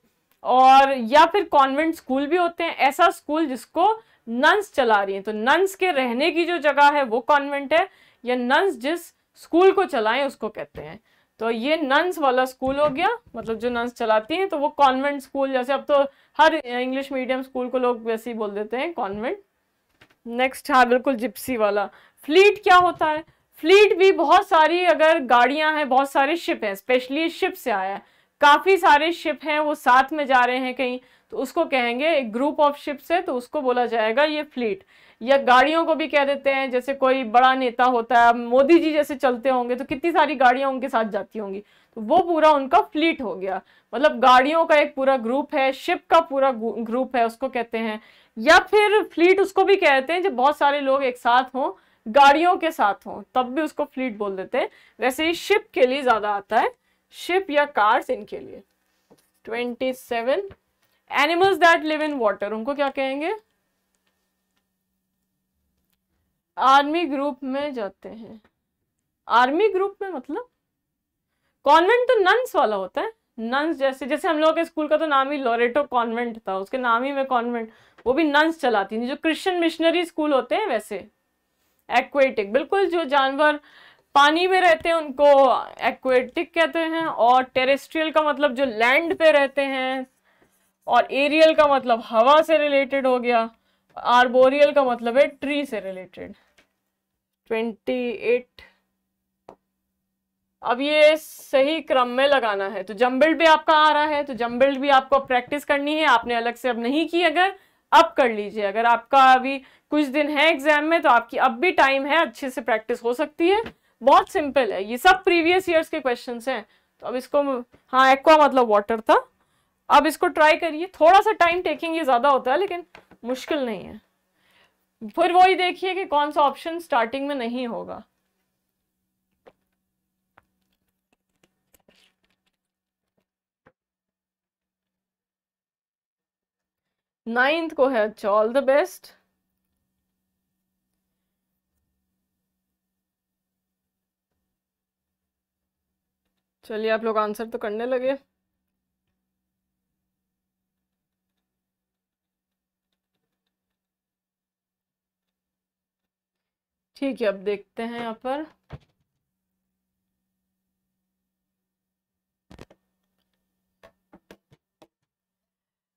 और या फिर कॉन्वेंट स्कूल भी होते हैं ऐसा स्कूल जिसको नंस चला रही हैं तो नंस के रहने की जो जगह है वो कॉन्वेंट है या नंस जिस स्कूल को चलाएं उसको कहते हैं तो ये नंस वाला स्कूल हो गया मतलब जो नंस चलाती हैं तो वो कॉन्वेंट स्कूल जैसे अब तो हर इंग्लिश मीडियम स्कूल को लोग वैसे ही बोल देते हैं कॉन्वेंट नेक्स्ट हाँ बिल्कुल जिप्सी वाला फ्लीट क्या होता है फ्लीट भी बहुत सारी अगर गाड़ियां हैं बहुत सारे शिप हैं स्पेशली शिप से आया है काफ़ी सारे शिप हैं वो साथ में जा रहे हैं कहीं तो उसको कहेंगे एक ग्रुप ऑफ शिप्स है तो उसको बोला जाएगा ये फ्लीट या गाड़ियों को भी कह देते हैं जैसे कोई बड़ा नेता होता है मोदी जी जैसे चलते होंगे तो कितनी सारी गाड़ियां उनके साथ जाती होंगी तो वो पूरा उनका फ्लीट हो गया मतलब गाड़ियों का एक पूरा ग्रुप है शिप का पूरा ग्रुप है उसको कहते हैं या फिर फ्लीट उसको भी कहते हैं जब बहुत सारे लोग एक साथ हों गाड़ियों के साथ हों तब भी उसको फ्लीट बोल देते हैं वैसे ही शिप के लिए ज़्यादा आता है शिप या कार्स इनके लिए twenty seven animals that live in water उनको क्या कहेंगे आर्मी ग्रुप में जाते हैं आर्मी ग्रुप में मतलब कॉन्वेंट तो नंस वाला होता है नंस जैसे जैसे हम लोग के स्कूल का तो नाम ही लोरेटो कॉन्वेंट था उसके नाम ही में कॉन्वेंट वो भी नंस चलाती थी जो क्रिश्चियन मिशनरी स्कूल होते हैं वैसे एक्वेटिक बिल्कुल जो जानवर पानी में रहते हैं उनको एक्वेटिक कहते हैं और टेरेस्ट्रियल का मतलब जो लैंड पे रहते हैं और एरियल का मतलब हवा से रिलेटेड हो गया आर्बोरियल का मतलब है ट्री से रिलेटेड ट्वेंटी एट अब ये सही क्रम में लगाना है तो जम्बिल्ड भी आपका आ रहा है तो जम्बिल्ड भी आपको प्रैक्टिस करनी है आपने अलग से अब नहीं की अगर अब कर लीजिए अगर आपका अभी कुछ दिन है एग्जाम में तो आपकी अब भी टाइम है अच्छे से प्रैक्टिस हो सकती है बहुत सिंपल है ये सब प्रीवियस ईयर्स के क्वेश्चन हैं तो अब इसको हाँ एक्वा मतलब वाटर था अब इसको ट्राई करिए थोड़ा सा टाइम टेकिंग ये ज़्यादा होता है लेकिन मुश्किल नहीं है फिर वही देखिए कि कौन सा ऑप्शन स्टार्टिंग में नहीं होगा नाइन्थ को है अच्छा ऑल द बेस्ट चलिए आप लोग आंसर तो करने लगे ठीक है अब देखते हैं यहाँ पर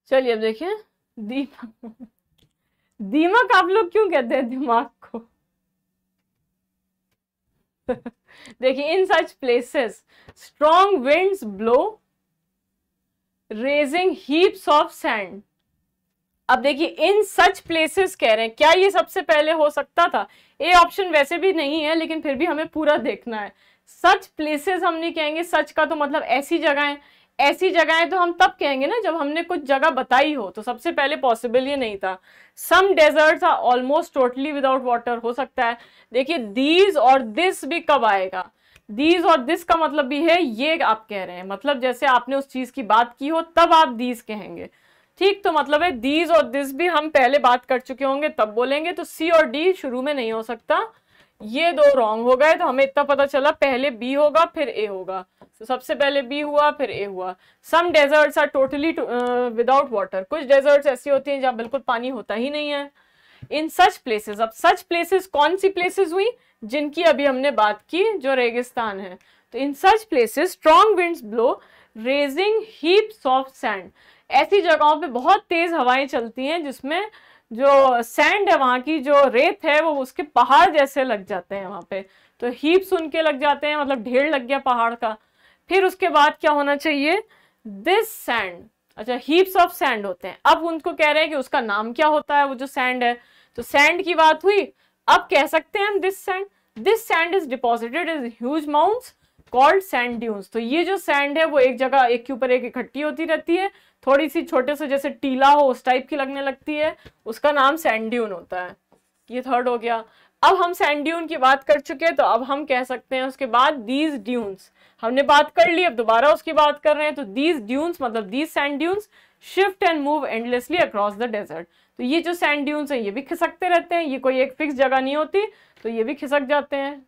चलिए अब देखिए दीमक आप लोग क्यों कहते हैं दिमाग को देखिए in such places strong wind blow raging heaps of sand अब देखिए इन सच प्लेसेस कह रहे हैं क्या ये सबसे पहले हो सकता था ए ऑप्शन वैसे भी नहीं है लेकिन फिर भी हमें पूरा देखना है सच प्लेसेस हम नहीं कहेंगे सच का तो मतलब ऐसी जगह है ऐसी जगहें तो हम तब कहेंगे ना जब हमने कुछ जगह बताई हो तो सबसे पहले पॉसिबल ये नहीं था some deserts are almost totally without water हो सकता है देखिए दीज और दिस भी कब आएगा दीज और दिस का मतलब भी है ये आप कह रहे हैं मतलब जैसे आपने उस चीज की बात की हो तब आप दीज कहेंगे ठीक तो मतलब है दीज और दिस भी हम पहले बात कर चुके होंगे तब बोलेंगे तो सी और डी शुरू में नहीं हो सकता ये दो रॉन्ग हो गए तो हमें इतना पता चला पहले बी होगा फिर ए होगा तो सबसे पहले बी हुआ फिर ए हुआ some deserts are totally without water कुछ डेजर्ट्स ऐसी होती हैं जहाँ बिल्कुल पानी होता ही नहीं है इन सच प्लेसेस अब सच प्लेसेस कौन सी प्लेसेस हुई जिनकी अभी हमने बात की जो रेगिस्तान है तो in such places strong winds blow raging heaps of sand ऐसी जगहों पे बहुत तेज हवाएं चलती हैं जिसमें जो सैंड है वहाँ की जो रेत है वो उसके पहाड़ जैसे लग जाते हैं वहाँ पे तो हीप्स उनके लग जाते हैं मतलब ढेर लग गया पहाड़ का फिर उसके बाद क्या होना चाहिए दिस सैंड अच्छा हीप्स ऑफ सैंड होते हैं अब उनको कह रहे हैं कि उसका नाम क्या होता है वो जो सैंड है तो सैंड की बात हुई अब कह सकते हैं हम this sand this sand is deposited is huge mounds called sand dunes तो ये जो सैंड है वो एक जगह एक के ऊपर एक इकट्ठी होती रहती है थोड़ी सी छोटे से जैसे टीला हो उस टाइप की लगने लगती है उसका नाम सैंड ड्यून होता है ये थर्ड हो गया अब हम सैंड ड्यून की बात कर चुके हैं तो अब हम कह सकते हैं उसके बाद दीज ड्यून्स हमने बात कर ली अब दोबारा उसकी बात कर रहे हैं तो दीज ड्यून्स मतलब these sand dunes shift and move endlessly across the desert तो ये जो सैंड ड्यून्स हैं ये भी खिसकते रहते हैं ये कोई एक फिक्स जगह नहीं होती तो ये भी खिसक जाते हैं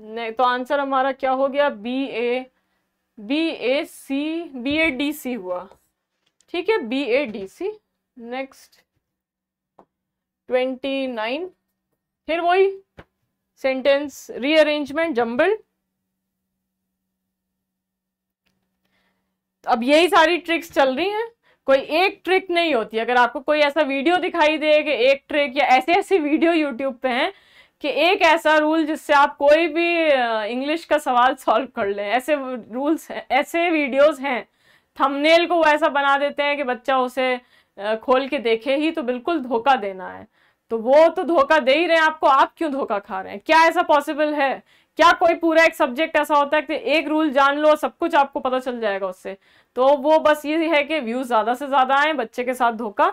नहीं तो आंसर हमारा क्या हो गया B A B A C B A D C हुआ ठीक है B A D C next twenty nine फिर वही सेंटेंस रीअरेंजमेंट जम्बल अब यही सारी ट्रिक्स चल रही हैं कोई एक ट्रिक नहीं होती अगर आपको कोई ऐसा वीडियो दिखाई दे कि एक ट्रिक या ऐसे ऐसी वीडियो यूट्यूब पे हैं कि एक ऐसा रूल जिससे आप कोई भी इंग्लिश का सवाल सॉल्व कर लें ऐसे रूल्स ऐसे वीडियोस हैं थंबनेल को वो ऐसा बना देते हैं कि बच्चा उसे खोल के देखे ही तो बिल्कुल धोखा देना है तो वो तो धोखा दे ही रहे हैं आपको आप क्यों धोखा खा रहे हैं क्या ऐसा पॉसिबल है क्या कोई पूरा एक सब्जेक्ट ऐसा होता है कि एक रूल जान लो सब कुछ आपको पता चल जाएगा उससे तो वो बस ये है कि व्यूज ज़्यादा से ज़्यादा आए बच्चे के साथ धोखा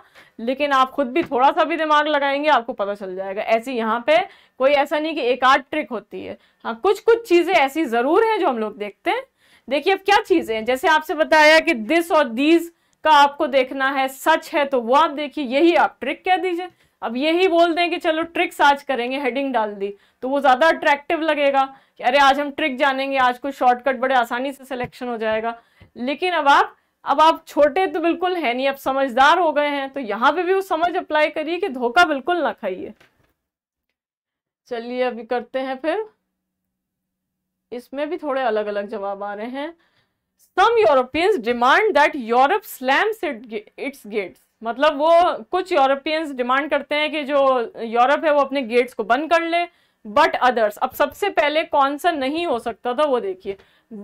लेकिन आप खुद भी थोड़ा सा भी दिमाग लगाएंगे आपको पता चल जाएगा ऐसी यहाँ पे कोई ऐसा नहीं कि एक आध ट्रिक होती है हाँ कुछ कुछ चीज़ें ऐसी ज़रूर हैं जो हम लोग देखते हैं देखिए अब क्या चीज़ें हैं जैसे आपसे बताया कि दिस और दीज का आपको देखना है सच है तो वो आप देखिए यही आप ट्रिक कह दीजिए अब यही बोलते हैं कि चलो ट्रिक्स आज करेंगे हेडिंग डाल दी तो वो ज़्यादा अट्रैक्टिव लगेगा कि अरे आज हम ट्रिक जानेंगे आज कोई शॉर्टकट बड़े आसानी से सिलेक्शन हो जाएगा लेकिन अब आप अब आप छोटे तो बिल्कुल है नहीं अब समझदार हो गए हैं तो यहाँ पे भी वो समझ अप्लाई करिए कि धोखा बिल्कुल ना खाइए चलिए अभी करते हैं फिर इसमें भी थोड़े अलग अलग जवाब आ रहे हैं some Europeans demand that Europe slams its gates मतलब वो कुछ यूरोपियंस डिमांड करते हैं कि जो यूरोप है वो अपने गेट्स को बंद कर ले बट अदर्स अब सबसे पहले कौन सा नहीं हो सकता था वो देखिए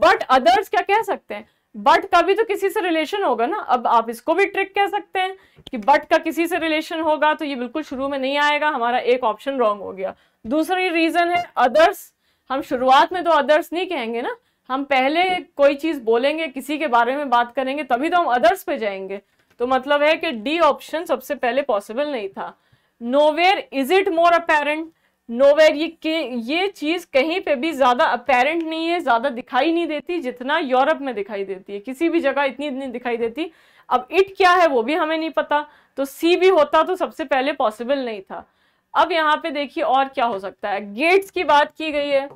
बट अदर्स क्या कह सकते हैं बट का भी तो किसी से रिलेशन होगा ना अब आप इसको भी ट्रिक कह सकते हैं कि बट का किसी से रिलेशन होगा तो ये बिल्कुल शुरू में नहीं आएगा हमारा एक ऑप्शन रॉन्ग हो गया दूसरी रीजन है अदर्स हम शुरुआत में तो अदर्स नहीं कहेंगे ना हम पहले कोई चीज बोलेंगे किसी के बारे में बात करेंगे तभी तो हम अदर्स पे जाएंगे तो मतलब है कि डी ऑप्शन सबसे पहले पॉसिबल नहीं था nowhere is it more apparent nowhere ये के ये चीज़ कहीं पे भी ज़्यादा अपेरेंट नहीं है ज़्यादा दिखाई नहीं देती जितना यूरोप में दिखाई देती है किसी भी जगह इतनी इतनी दिखाई देती अब इट क्या है वो भी हमें नहीं पता तो सी भी होता तो सबसे पहले पॉसिबल नहीं था अब यहाँ पे देखिए और क्या हो सकता है गेट्स की बात की गई है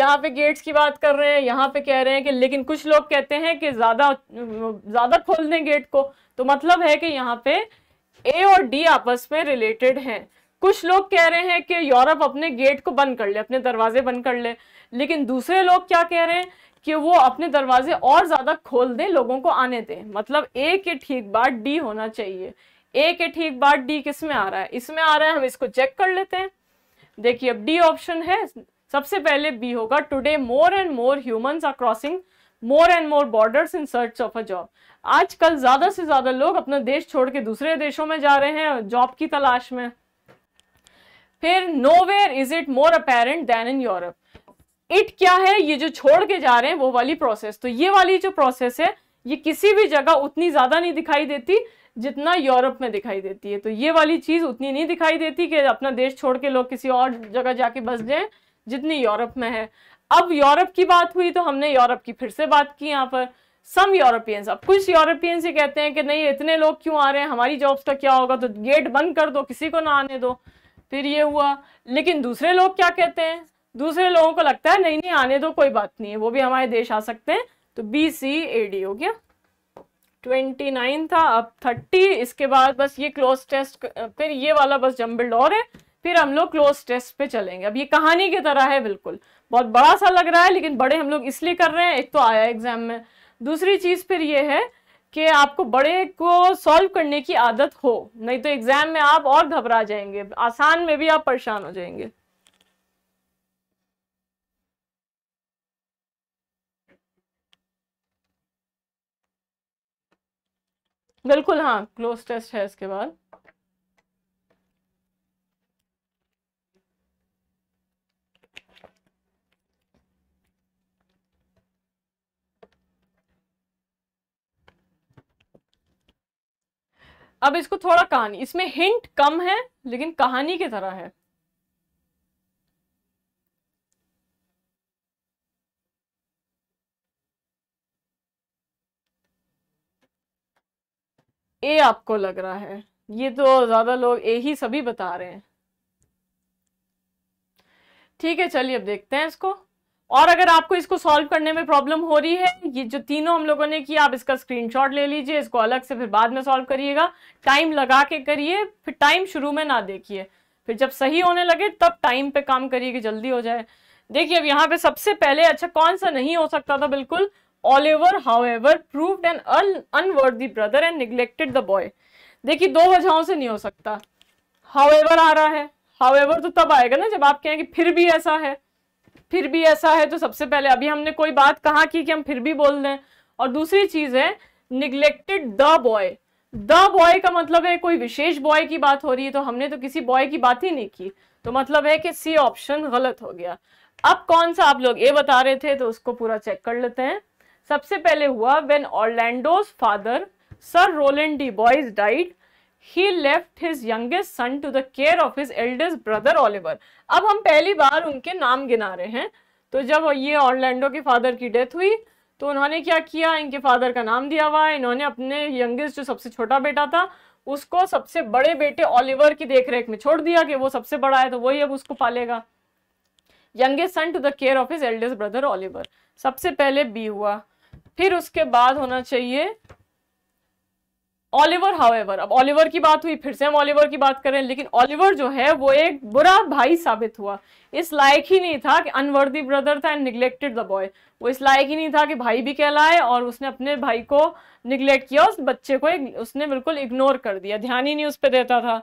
यहाँ पे गेट्स की बात कर रहे हैं यहाँ पे कह रहे हैं कि लेकिन कुछ लोग कहते हैं कि ज़्यादा ज़्यादा खोल दें गेट को तो मतलब है कि यहाँ पे ए और डी आपस में रिलेटेड हैं कुछ लोग कह रहे हैं कि यूरोप अपने गेट को बंद कर ले अपने दरवाजे बंद कर ले लेकिन दूसरे लोग क्या कह रहे हैं कि वो अपने दरवाजे और ज़्यादा खोल दें लोगों को आने दें मतलब ए के ठीक बाद डी होना चाहिए ए के ठीक बाद डी किस में आ रहा है इसमें आ रहा है हम इसको चेक कर लेते हैं देखिए अब डी ऑप्शन है सबसे पहले बी होगा today more and more humans are crossing more and more borders in search of a job आजकल ज़्यादा से ज़्यादा लोग अपना देश छोड़ के दूसरे देशों में जा रहे हैं जॉब की तलाश में फिर nowhere is it more apparent than in Europe it क्या है ये जो छोड़ के जा रहे हैं वो वाली प्रोसेस तो ये वाली जो प्रोसेस है ये किसी भी जगह उतनी ज़्यादा नहीं दिखाई देती जितना यूरोप में दिखाई देती है तो ये वाली चीज़ उतनी नहीं दिखाई देती कि अपना देश छोड़ के लोग किसी और जगह जाके बस जाए जितनी यूरोप में है अब यूरोप की बात हुई तो हमने यूरोप की फिर से बात की यहाँ पर सम यूरोपियंस अब कुछ यूरोपियंस ये कहते हैं कि नहीं इतने लोग क्यों आ रहे हैं हमारी जॉब्स का क्या होगा तो गेट बंद कर दो किसी को ना आने दो फिर ये हुआ लेकिन दूसरे लोग क्या कहते हैं दूसरे लोगों को लगता है नहीं नहीं आने दो कोई बात नहीं है वो भी हमारे देश आ सकते हैं तो बी सी ए डी हो गया ट्वेंटी नाइन था अब थर्टी इसके बाद बस ये क्लोज टेस्ट फिर ये वाला बस जम्बल्ड और है फिर हम लोग क्लोज टेस्ट पे चलेंगे अब ये कहानी की तरह है बिल्कुल बहुत बड़ा सा लग रहा है लेकिन बड़े हम लोग इसलिए कर रहे हैं एक तो आया एग्जाम में दूसरी चीज़ फिर ये है कि आपको बड़े को सॉल्व करने की आदत हो नहीं तो एग्जाम में आप और घबरा जाएंगे आसान में भी आप परेशान हो जाएंगे बिल्कुल हाँ क्लोज टेस्ट है इसके बाद अब इसको थोड़ा कहानी इसमें हिंट कम है लेकिन कहानी की तरह है ए आपको लग रहा है ये तो ज्यादा लोग ए ही सभी बता रहे हैं ठीक है चलिए अब देखते हैं इसको और अगर आपको इसको सॉल्व करने में प्रॉब्लम हो रही है ये जो तीनों हम लोगों ने किया आप इसका स्क्रीनशॉट ले लीजिए इसको अलग से फिर बाद में सॉल्व करिएगा टाइम लगा के करिए फिर टाइम शुरू में ना देखिए फिर जब सही होने लगे तब टाइम पे काम करिए कि जल्दी हो जाए देखिए अब यहाँ पे सबसे पहले अच्छा कौन सा नहीं हो सकता था बिल्कुल all ever however prove and unworthy brother and neglected the boy देखिए दो वजहों से नहीं हो सकता हाउ एवर आ रहा है हाउ एवर तो तब आएगा ना जब आप कहें कि फिर भी ऐसा है फिर भी ऐसा है तो सबसे पहले अभी हमने कोई बात कहा की कि हम फिर भी बोल दें और दूसरी चीज है neglected the boy the boy का मतलब है कोई विशेष बॉय की बात हो रही है तो हमने तो किसी बॉय की बात ही नहीं की तो मतलब है कि सी ऑप्शन गलत हो गया अब कौन सा आप लोग ये बता रहे थे तो उसको पूरा चेक कर लेते हैं सबसे पहले हुआ when Orlando's father sir Rowland de Boys died he left his youngest son to the care of his eldest brother Oliver. अब हम पहली बार उनके नाम गिना रहे हैं तो जब ये ऑर्लैंडो के फादर की डेथ हुई तो उन्होंने क्या किया इनके फादर का नाम दिया हुआ है इन्होंने अपने यंगेस्ट जो सबसे छोटा बेटा था उसको सबसे बड़े बेटे ऑलिवर की देखरेख में छोड़ दिया कि वो सबसे बड़ा है तो वही अब उसको पालेगा youngest son to the care of his eldest brother Oliver सबसे पहले बी हुआ फिर उसके बाद होना चाहिए ऑलिवर हाउएवर अब ऑलिवर की बात हुई फिर से हम ऑलिवर की बात करें लेकिन ऑलिवर जो है वो एक बुरा भाई साबित हुआ इस लायक ही नहीं था कि अनवर्दी ब्रदर था एंड निगलेक्टेड द बॉय वो इस लायक ही नहीं था कि भाई भी कहलाए और उसने अपने भाई को निगलेक्ट किया उस बच्चे को एक, उसने बिल्कुल इग्नोर कर दिया ध्यान ही नहीं उस पर देता था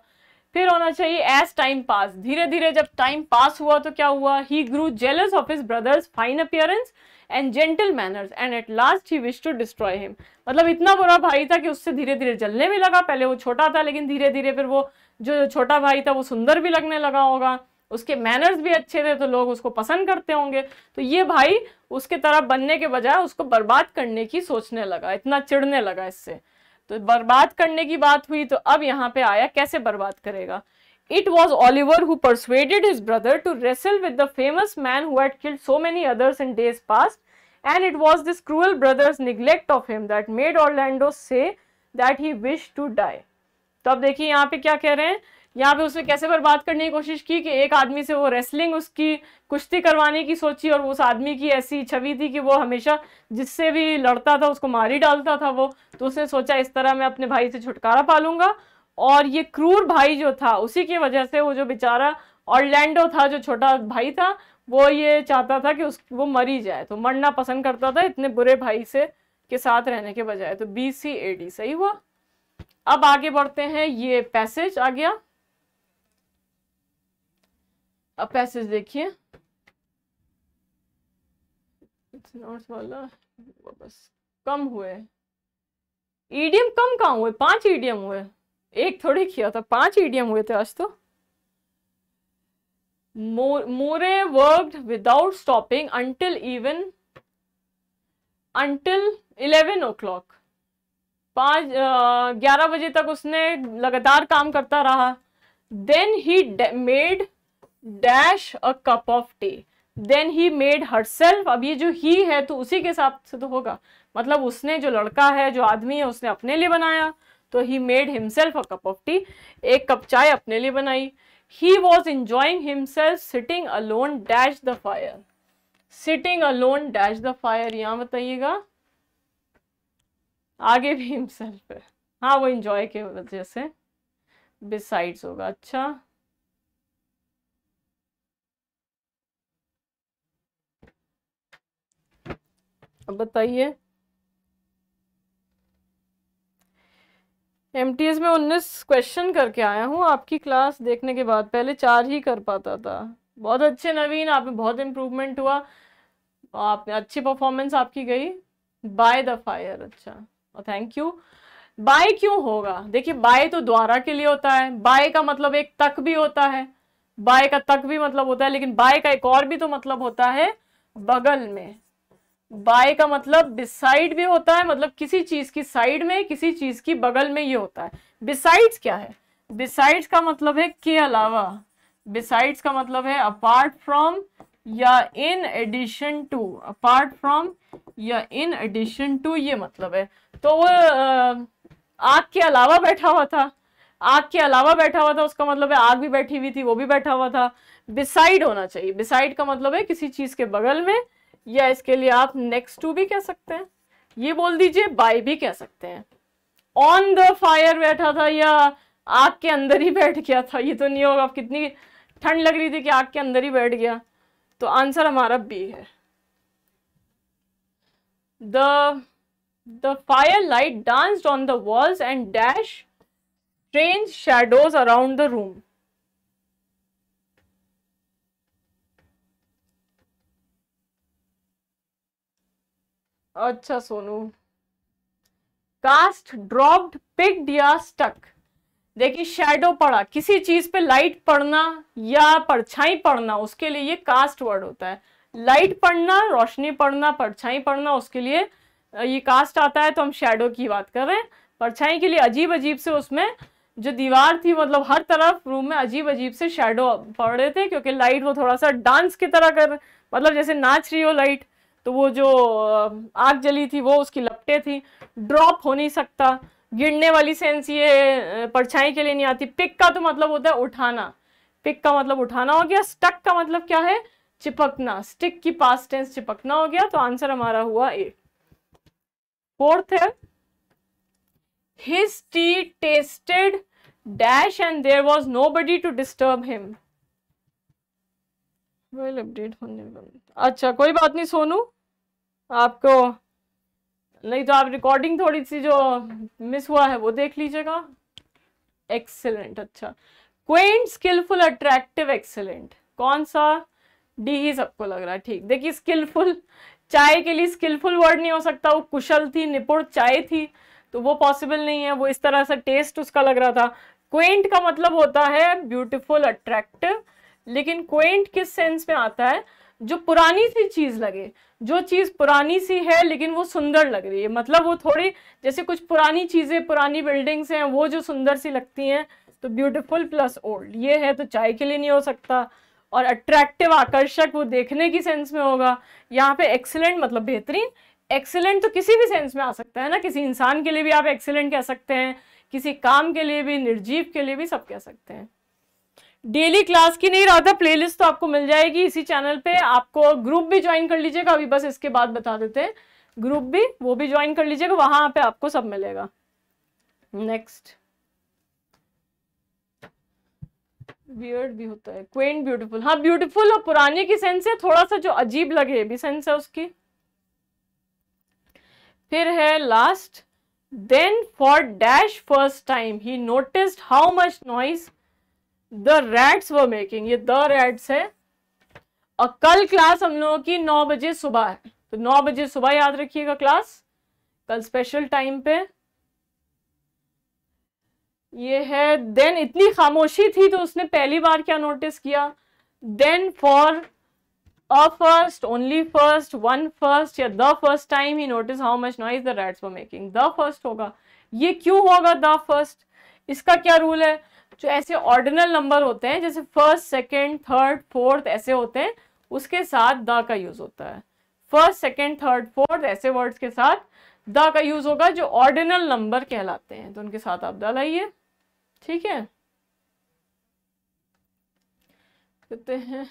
फिर होना चाहिए एज टाइम पास धीरे धीरे जब टाइम पास हुआ तो क्या हुआ he grew jealous of his brother's fine appearance and gentle manners and at last he wish to destroy him मतलब इतना बुरा भाई था कि उससे धीरे धीरे जलने भी लगा पहले वो छोटा था लेकिन धीरे धीरे फिर वो जो छोटा भाई था वो सुंदर भी लगने लगा होगा उसके मैनर्स भी अच्छे थे तो लोग उसको पसंद करते होंगे तो ये भाई उसके तरह बनने के बजाय उसको बर्बाद करने की सोचने लगा इतना चिड़ने लगा इससे तो बर्बाद करने की बात हुई तो अब यहाँ पे आया कैसे बर्बाद करेगा it was Oliver who persuaded his brother to wrestle with the famous man who had killed so many others in and it was this cruel brother's neglect of him that made Orlando say that he wished to die. तो अब देखिए यहाँ पे क्या कह रहे हैं यहाँ पे उसने कैसे पर बात करने की कोशिश की कि एक आदमी से वो रेसलिंग उसकी कुश्ती करवाने की सोची और उस आदमी की ऐसी छवि थी कि वो हमेशा जिससे भी लड़ता था उसको मारी डालता था वो तो उसने सोचा इस तरह मैं अपने भाई से छुटकारा पा लूंगा और ये क्रूर भाई जो था उसी की वजह से वो जो बेचारा ऑर्लैंडो था जो छोटा भाई था वो ये चाहता था कि उस वो मर ही जाए तो मरना पसंद करता था इतने बुरे भाई से के साथ रहने के बजाय तो बी सी ए डी सही हुआ अब आगे बढ़ते हैं ये पैसेज आ गया अब पैसेज देखिए वाला बस कम हुए ईडीएम कम कहा हुए पांच ईडीएम हुए एक थोड़ी किया था पांच ईडीएम हुए थे आज तो More without stopping until even until eleven o'clock पाँच ग्यारह बजे तक उसने लगातार काम करता रहा then he made dash a cup of tea then he made herself अब ये जो ही है तो उसी के हिसाब से तो होगा मतलब उसने जो लड़का है जो आदमी है उसने अपने लिए बनाया तो he made himself a cup of tea एक कप चाय अपने लिए बनाई He was enjoying himself sitting alone dash the fire. Sitting alone dash the fire yahan बताइएगा aage bhi himself है हाँ वो इंजॉय के वजह से बिसाइड्स होगा अच्छा अब बताइए एम में उन्नीस क्वेश्चन करके आया हूँ आपकी क्लास देखने के बाद पहले चार ही कर पाता था बहुत अच्छे नवीन आप में बहुत इम्प्रूवमेंट हुआ आप अच्छी परफॉर्मेंस आपकी गई बाय द फायर अच्छा और थैंक यू बाय क्यों होगा देखिए बाय तो द्वारा के लिए होता है बाय का मतलब एक तक भी होता है बाय का तक भी मतलब होता है लेकिन बाय का एक और भी तो मतलब होता है बगल में बाय का मतलब बिसाइड भी होता है मतलब किसी चीज की साइड में किसी चीज की बगल में ये होता है बिसाइड्स क्या है बिसाइड्स का मतलब है के अलावा बिसाइड्स का मतलब है अपार्ट फ्रॉम या in addition to apart from या इन एडिशन टू ये मतलब है तो वो आग के अलावा बैठा हुआ था आग के अलावा बैठा हुआ था उसका मतलब है आग भी बैठी हुई थी वो भी बैठा हुआ था बिसाइड होना चाहिए बिसाइड का मतलब है किसी चीज के बगल में या इसके लिए आप नेक्स्ट टू भी कह सकते हैं ये बोल दीजिए बाय भी कह सकते हैं ऑन द फायर बैठा था या आग के अंदर ही बैठ गया था ये तो नहीं होगा आप कितनी ठंड लग रही थी कि आग के अंदर ही बैठ गया तो आंसर हमारा बी है the the firelight dance on the walls and dash strange shadows around the room अच्छा सोनू कास्ट ड्रॉप्ड पिक्ड या स्टक देखिए शेडो पड़ा किसी चीज पे लाइट पड़ना या परछाई पड़ना उसके लिए ये कास्ट वर्ड होता है लाइट पड़ना रोशनी पड़ना परछाई पड़ना उसके लिए ये कास्ट आता है तो हम शेडो की बात कर रहे हैं परछाई के लिए अजीब अजीब से उसमें जो दीवार थी मतलब हर तरफ रूम में अजीब अजीब से शेडो पड़ रहे थे क्योंकि लाइट वो थोड़ा सा डांस की तरह कर मतलब जैसे नाच रही हो लाइट तो वो जो आग जली थी वो उसकी लपटे थी ड्रॉप हो नहीं सकता गिरने वाली सेंस ये परछाई के लिए नहीं आती पिक का तो मतलब होता है उठाना पिक का मतलब उठाना हो गया स्टक का मतलब क्या है चिपकना स्टिक की पास टेंस चिपकना हो गया तो आंसर हमारा हुआ ए फोर्थ है his tea tasted dash and there was nobody to disturb him well update hone wala acha आपको नहीं तो आप रिकॉर्डिंग थोड़ी सी जो मिस हुआ है वो देख लीजिएगा एक्सेलेंट अच्छा क्वेंट स्किलफुल अट्रैक्टिव एक्सेलेंट कौन सा डी ही सबको लग रहा है ठीक देखिए स्किलफुल चाय के लिए स्किलफुल वर्ड नहीं हो सकता वो कुशल थी निपुण चाय थी तो वो पॉसिबल नहीं है वो इस तरह से टेस्ट उसका लग रहा था क्वेंट का मतलब होता है ब्यूटिफुल अट्रैक्टिव लेकिन क्वेंट किस सेंस में आता है जो पुरानी सी चीज़ लगे जो चीज़ पुरानी सी है लेकिन वो सुंदर लग रही है मतलब वो थोड़ी जैसे कुछ पुरानी चीज़ें पुरानी बिल्डिंग्स हैं वो जो सुंदर सी लगती हैं तो ब्यूटीफुल प्लस ओल्ड ये है तो चाय के लिए नहीं हो सकता और अट्रैक्टिव आकर्षक वो देखने की सेंस में होगा यहाँ पे एक्सेलेंट मतलब बेहतरीन एक्सेलेंट तो किसी भी सेंस में आ सकता है ना किसी इंसान के लिए भी आप एक्सेलेंट कह सकते हैं किसी काम के लिए भी निर्जीव के लिए भी सब कह सकते हैं डेली क्लास की नहीं रहा था प्लेलिस्ट तो आपको मिल जाएगी इसी चैनल पे आपको ग्रुप भी ज्वाइन कर लीजिएगा अभी बस इसके बाद बता देते हैं ग्रुप भी वो भी ज्वाइन कर लीजिएगा वहां पे आपको सब मिलेगा नेक्स्ट वियर्ड भी होता है क्वेंट ब्यूटीफुल हाँ ब्यूटीफुल और पुराने की सेंस है थोड़ा सा जो अजीब लगे भी सेंस है उसकी फिर है last then for dash first time ही notice how much noise the rats were making ये द रैट्स है और कल क्लास हम लोगों की नौ बजे सुबह है तो नौ बजे सुबह याद रखिएगा क्लास कल स्पेशल टाइम पे ये है देन इतनी खामोशी थी तो उसने पहली बार क्या नोटिस किया then for a first only first one first या द फर्स्ट टाइम ही notice how much noise the rats were making the first होगा ये क्यों होगा द फर्स्ट इसका क्या रूल है जो ऐसे ऑर्डिनल नंबर होते हैं जैसे फर्स्ट सेकेंड थर्ड फोर्थ ऐसे होते हैं उसके साथ द का यूज होता है फर्स्ट सेकेंड थर्ड फोर्थ ऐसे वर्ड्स के साथ द का यूज होगा जो ऑर्डिनल नंबर कहलाते हैं तो उनके साथ आप द लाइए ठीक है कहते हैं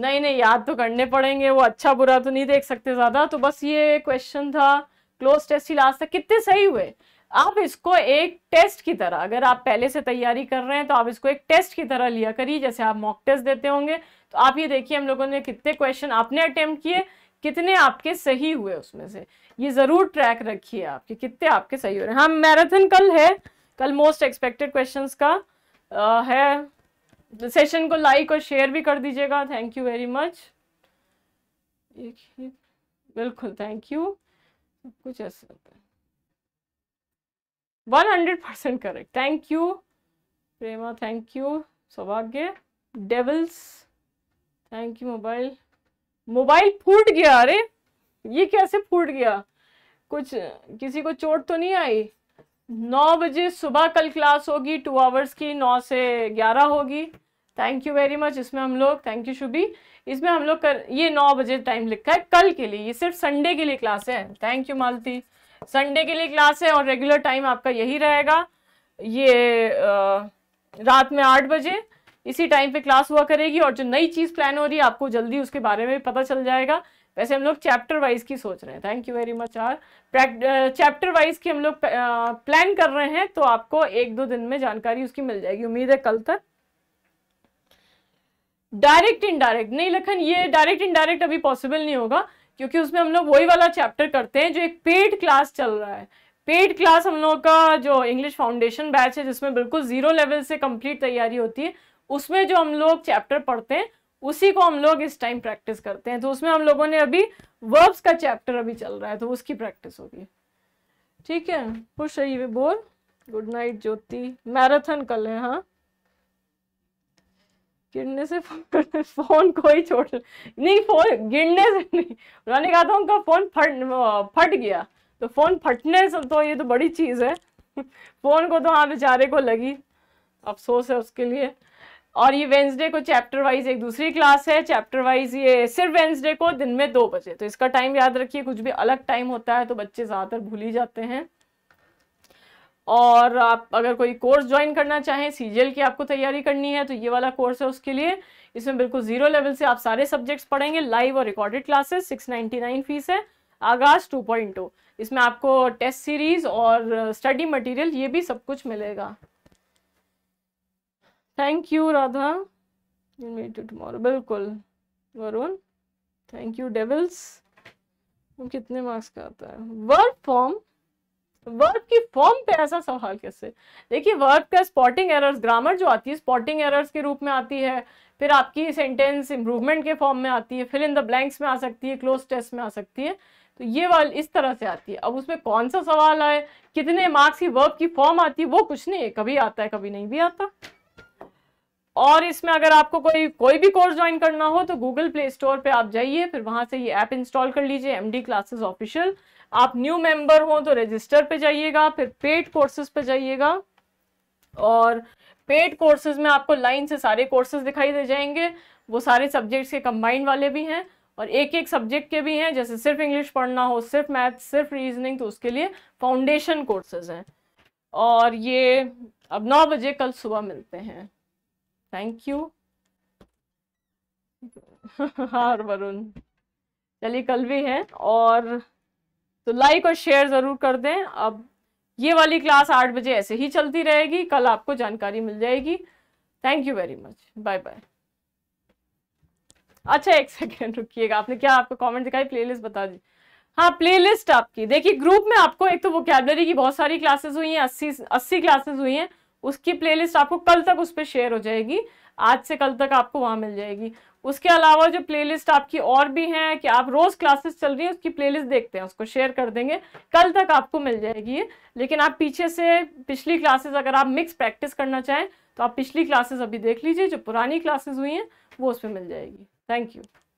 नहीं नहीं याद तो करने पड़ेंगे वो अच्छा बुरा तो नहीं देख सकते ज्यादा तो बस ये क्वेश्चन था क्लोज टेस्ट ही लास्ट था कितने सही हुए आप इसको एक टेस्ट की तरह अगर आप पहले से तैयारी कर रहे हैं तो आप इसको एक टेस्ट की तरह लिया करिए जैसे आप मॉक टेस्ट देते होंगे तो आप ये देखिए हम लोगों ने कितने क्वेश्चन आपने अटेम्प्ट किए कितने आपके सही हुए उसमें से ये ज़रूर ट्रैक रखिए आपके कितने आपके सही हो रहे हैं हाँ मैराथन कल है कल मोस्ट एक्सपेक्टेड क्वेश्चन का आ, है सेशन को लाइक और शेयर भी कर दीजिएगा थैंक यू वेरी मच बिल्कुल थैंक यू कुछ ऐसा होता है one hundred percent correct thank you Prema thank you Saubhagya डेवल्स थैंक यू मोबाइल मोबाइल फूट गया अरे ये कैसे फूट गया कुछ किसी को चोट तो नहीं आई नौ बजे सुबह कल क्लास होगी टू आवर्स की नौ से ग्यारह होगी थैंक यू वेरी मच इसमें हम लोग थैंक यू शुभी इसमें हम लोग कर ये नौ बजे टाइम लिखा है कल के लिए ये सिर्फ संडे के लिए क्लास है थैंक यू मालती संडे के लिए क्लास है और रेगुलर टाइम आपका यही रहेगा ये आ, रात में आठ बजे इसी टाइम पे क्लास हुआ करेगी और जो नई चीज़ प्लान हो रही है आपको जल्दी उसके बारे में पता चल जाएगा वैसे हम लोग चैप्टर वाइज की सोच रहे हैं थैंक यू वेरी मच आर चैप्टर वाइज की हम लोग प्लान कर रहे हैं तो आपको एक दो दिन में जानकारी उसकी मिल जाएगी उम्मीद है कल तक डायरेक्ट इनडायरेक्ट नहीं लखन ये डायरेक्ट इनडायरेक्ट अभी पॉसिबल नहीं होगा क्योंकि उसमें हम लोग वही वाला चैप्टर करते हैं जो एक पेड क्लास चल रहा है पेड क्लास हम लोग का जो इंग्लिश फाउंडेशन बैच है जिसमें बिल्कुल ज़ीरो लेवल से कंप्लीट तैयारी होती है उसमें जो हम लोग चैप्टर पढ़ते हैं उसी को हम लोग इस टाइम प्रैक्टिस करते हैं तो उसमें हम लोगों ने अभी वर्ब्स का चैप्टर अभी चल रहा है तो उसकी प्रैक्टिस होगी ठीक है खुश रहिए बोल गुड नाइट ज्योति मैराथन कल है हाँ गिरने से फोन को ही छोड़ नहीं फोन गिरने से नहीं उन्होंने कहा था उनका फोन फट फट गया तो फोन फटने से तो ये तो बड़ी चीज़ है फोन को तो हाँ बेचारे को लगी अफसोस है उसके लिए और ये वेंसडे को चैप्टर वाइज एक दूसरी क्लास है चैप्टर वाइज ये सिर्फ वेंसडे को दिन में दो बजे तो इसका टाइम याद रखिए कुछ भी अलग टाइम होता है तो बच्चे ज़्यादातर भूल ही जाते हैं और आप अगर कोई कोर्स ज्वाइन करना चाहें सी की आपको तैयारी करनी है तो ये वाला कोर्स है उसके लिए इसमें बिल्कुल जीरो लेवल से आप सारे सब्जेक्ट्स पढ़ेंगे लाइव और रिकॉर्डेड क्लासेस 699 फीस है आगाज 2.0 इसमें आपको टेस्ट सीरीज और स्टडी मटेरियल ये भी सब कुछ मिलेगा थैंक यू राधा टुमारो बिल्कुल वरुण थैंक यू डेविल्स कितने मार्क्स का आता है वर्क फॉर्म वर्ब की फॉर्म पे ऐसा सवाल कैसे देखिए वर्ब का स्पॉटिंग एरर्स ग्रामर जो आती है स्पॉटिंग एरर्स के रूप में आती है फिर आपकी सेंटेंस इम्प्रूवमेंट के फॉर्म में आती है फिल इन द ब्लैंक्स में आ सकती है क्लोज टेस्ट में आ सकती है तो ये वाल इस तरह से आती है अब उसमें कौन सा सवाल आए कितने मार्क्स की वर्ब की फॉर्म आती है वो कुछ नहीं है कभी आता है कभी नहीं भी आता और इसमें अगर आपको कोई कोई भी कोर्स ज्वाइन करना हो तो गूगल प्ले स्टोर पे आप जाइए फिर वहाँ से ये ऐप इंस्टॉल कर लीजिए एम डी क्लासेस ऑफिशियल आप न्यू मेंबर हो तो रजिस्टर पे जाइएगा फिर पेड कोर्सेज पे जाइएगा और पेड कोर्सेज में आपको लाइन से सारे कोर्सेज दिखाई दे जाएंगे वो सारे सब्जेक्ट्स के कंबाइंड वाले भी हैं और एक एक सब्जेक्ट के भी हैं जैसे सिर्फ इंग्लिश पढ़ना हो सिर्फ मैथ सिर्फ रीजनिंग तो उसके लिए फाउंडेशन कोर्सेज हैं और ये अब नौ बजे कल सुबह मिलते हैं थैंक यू हाँ वरुण चलिए कल भी है और तो लाइक और शेयर ज़रूर कर दें अब ये वाली क्लास आठ बजे ऐसे ही चलती रहेगी कल आपको जानकारी मिल जाएगी thank you very much bye bye अच्छा एक सेकेंड रुकिएगा आपने क्या आपको कमेंट दिखाई प्लेलिस्ट बता दी हाँ प्लेलिस्ट आपकी देखिए ग्रुप में आपको एक तो कैबलरी की बहुत सारी क्लासेस हुई हैं अस्सी अस्सी क्लासेस हुई हैं उसकी प्लेलिस्ट आपको कल तक उस पर शेयर हो जाएगी आज से कल तक आपको वहाँ मिल जाएगी उसके अलावा जो प्लेलिस्ट आपकी और भी हैं कि आप रोज़ क्लासेस चल रही हैं उसकी प्लेलिस्ट देखते हैं उसको शेयर कर देंगे कल तक आपको मिल जाएगी ये लेकिन आप पीछे से पिछली क्लासेस अगर आप मिक्स प्रैक्टिस करना चाहें तो आप पिछली क्लासेस अभी देख लीजिए जो पुरानी क्लासेस हुई हैं वो उसमें मिल जाएगी थैंक यू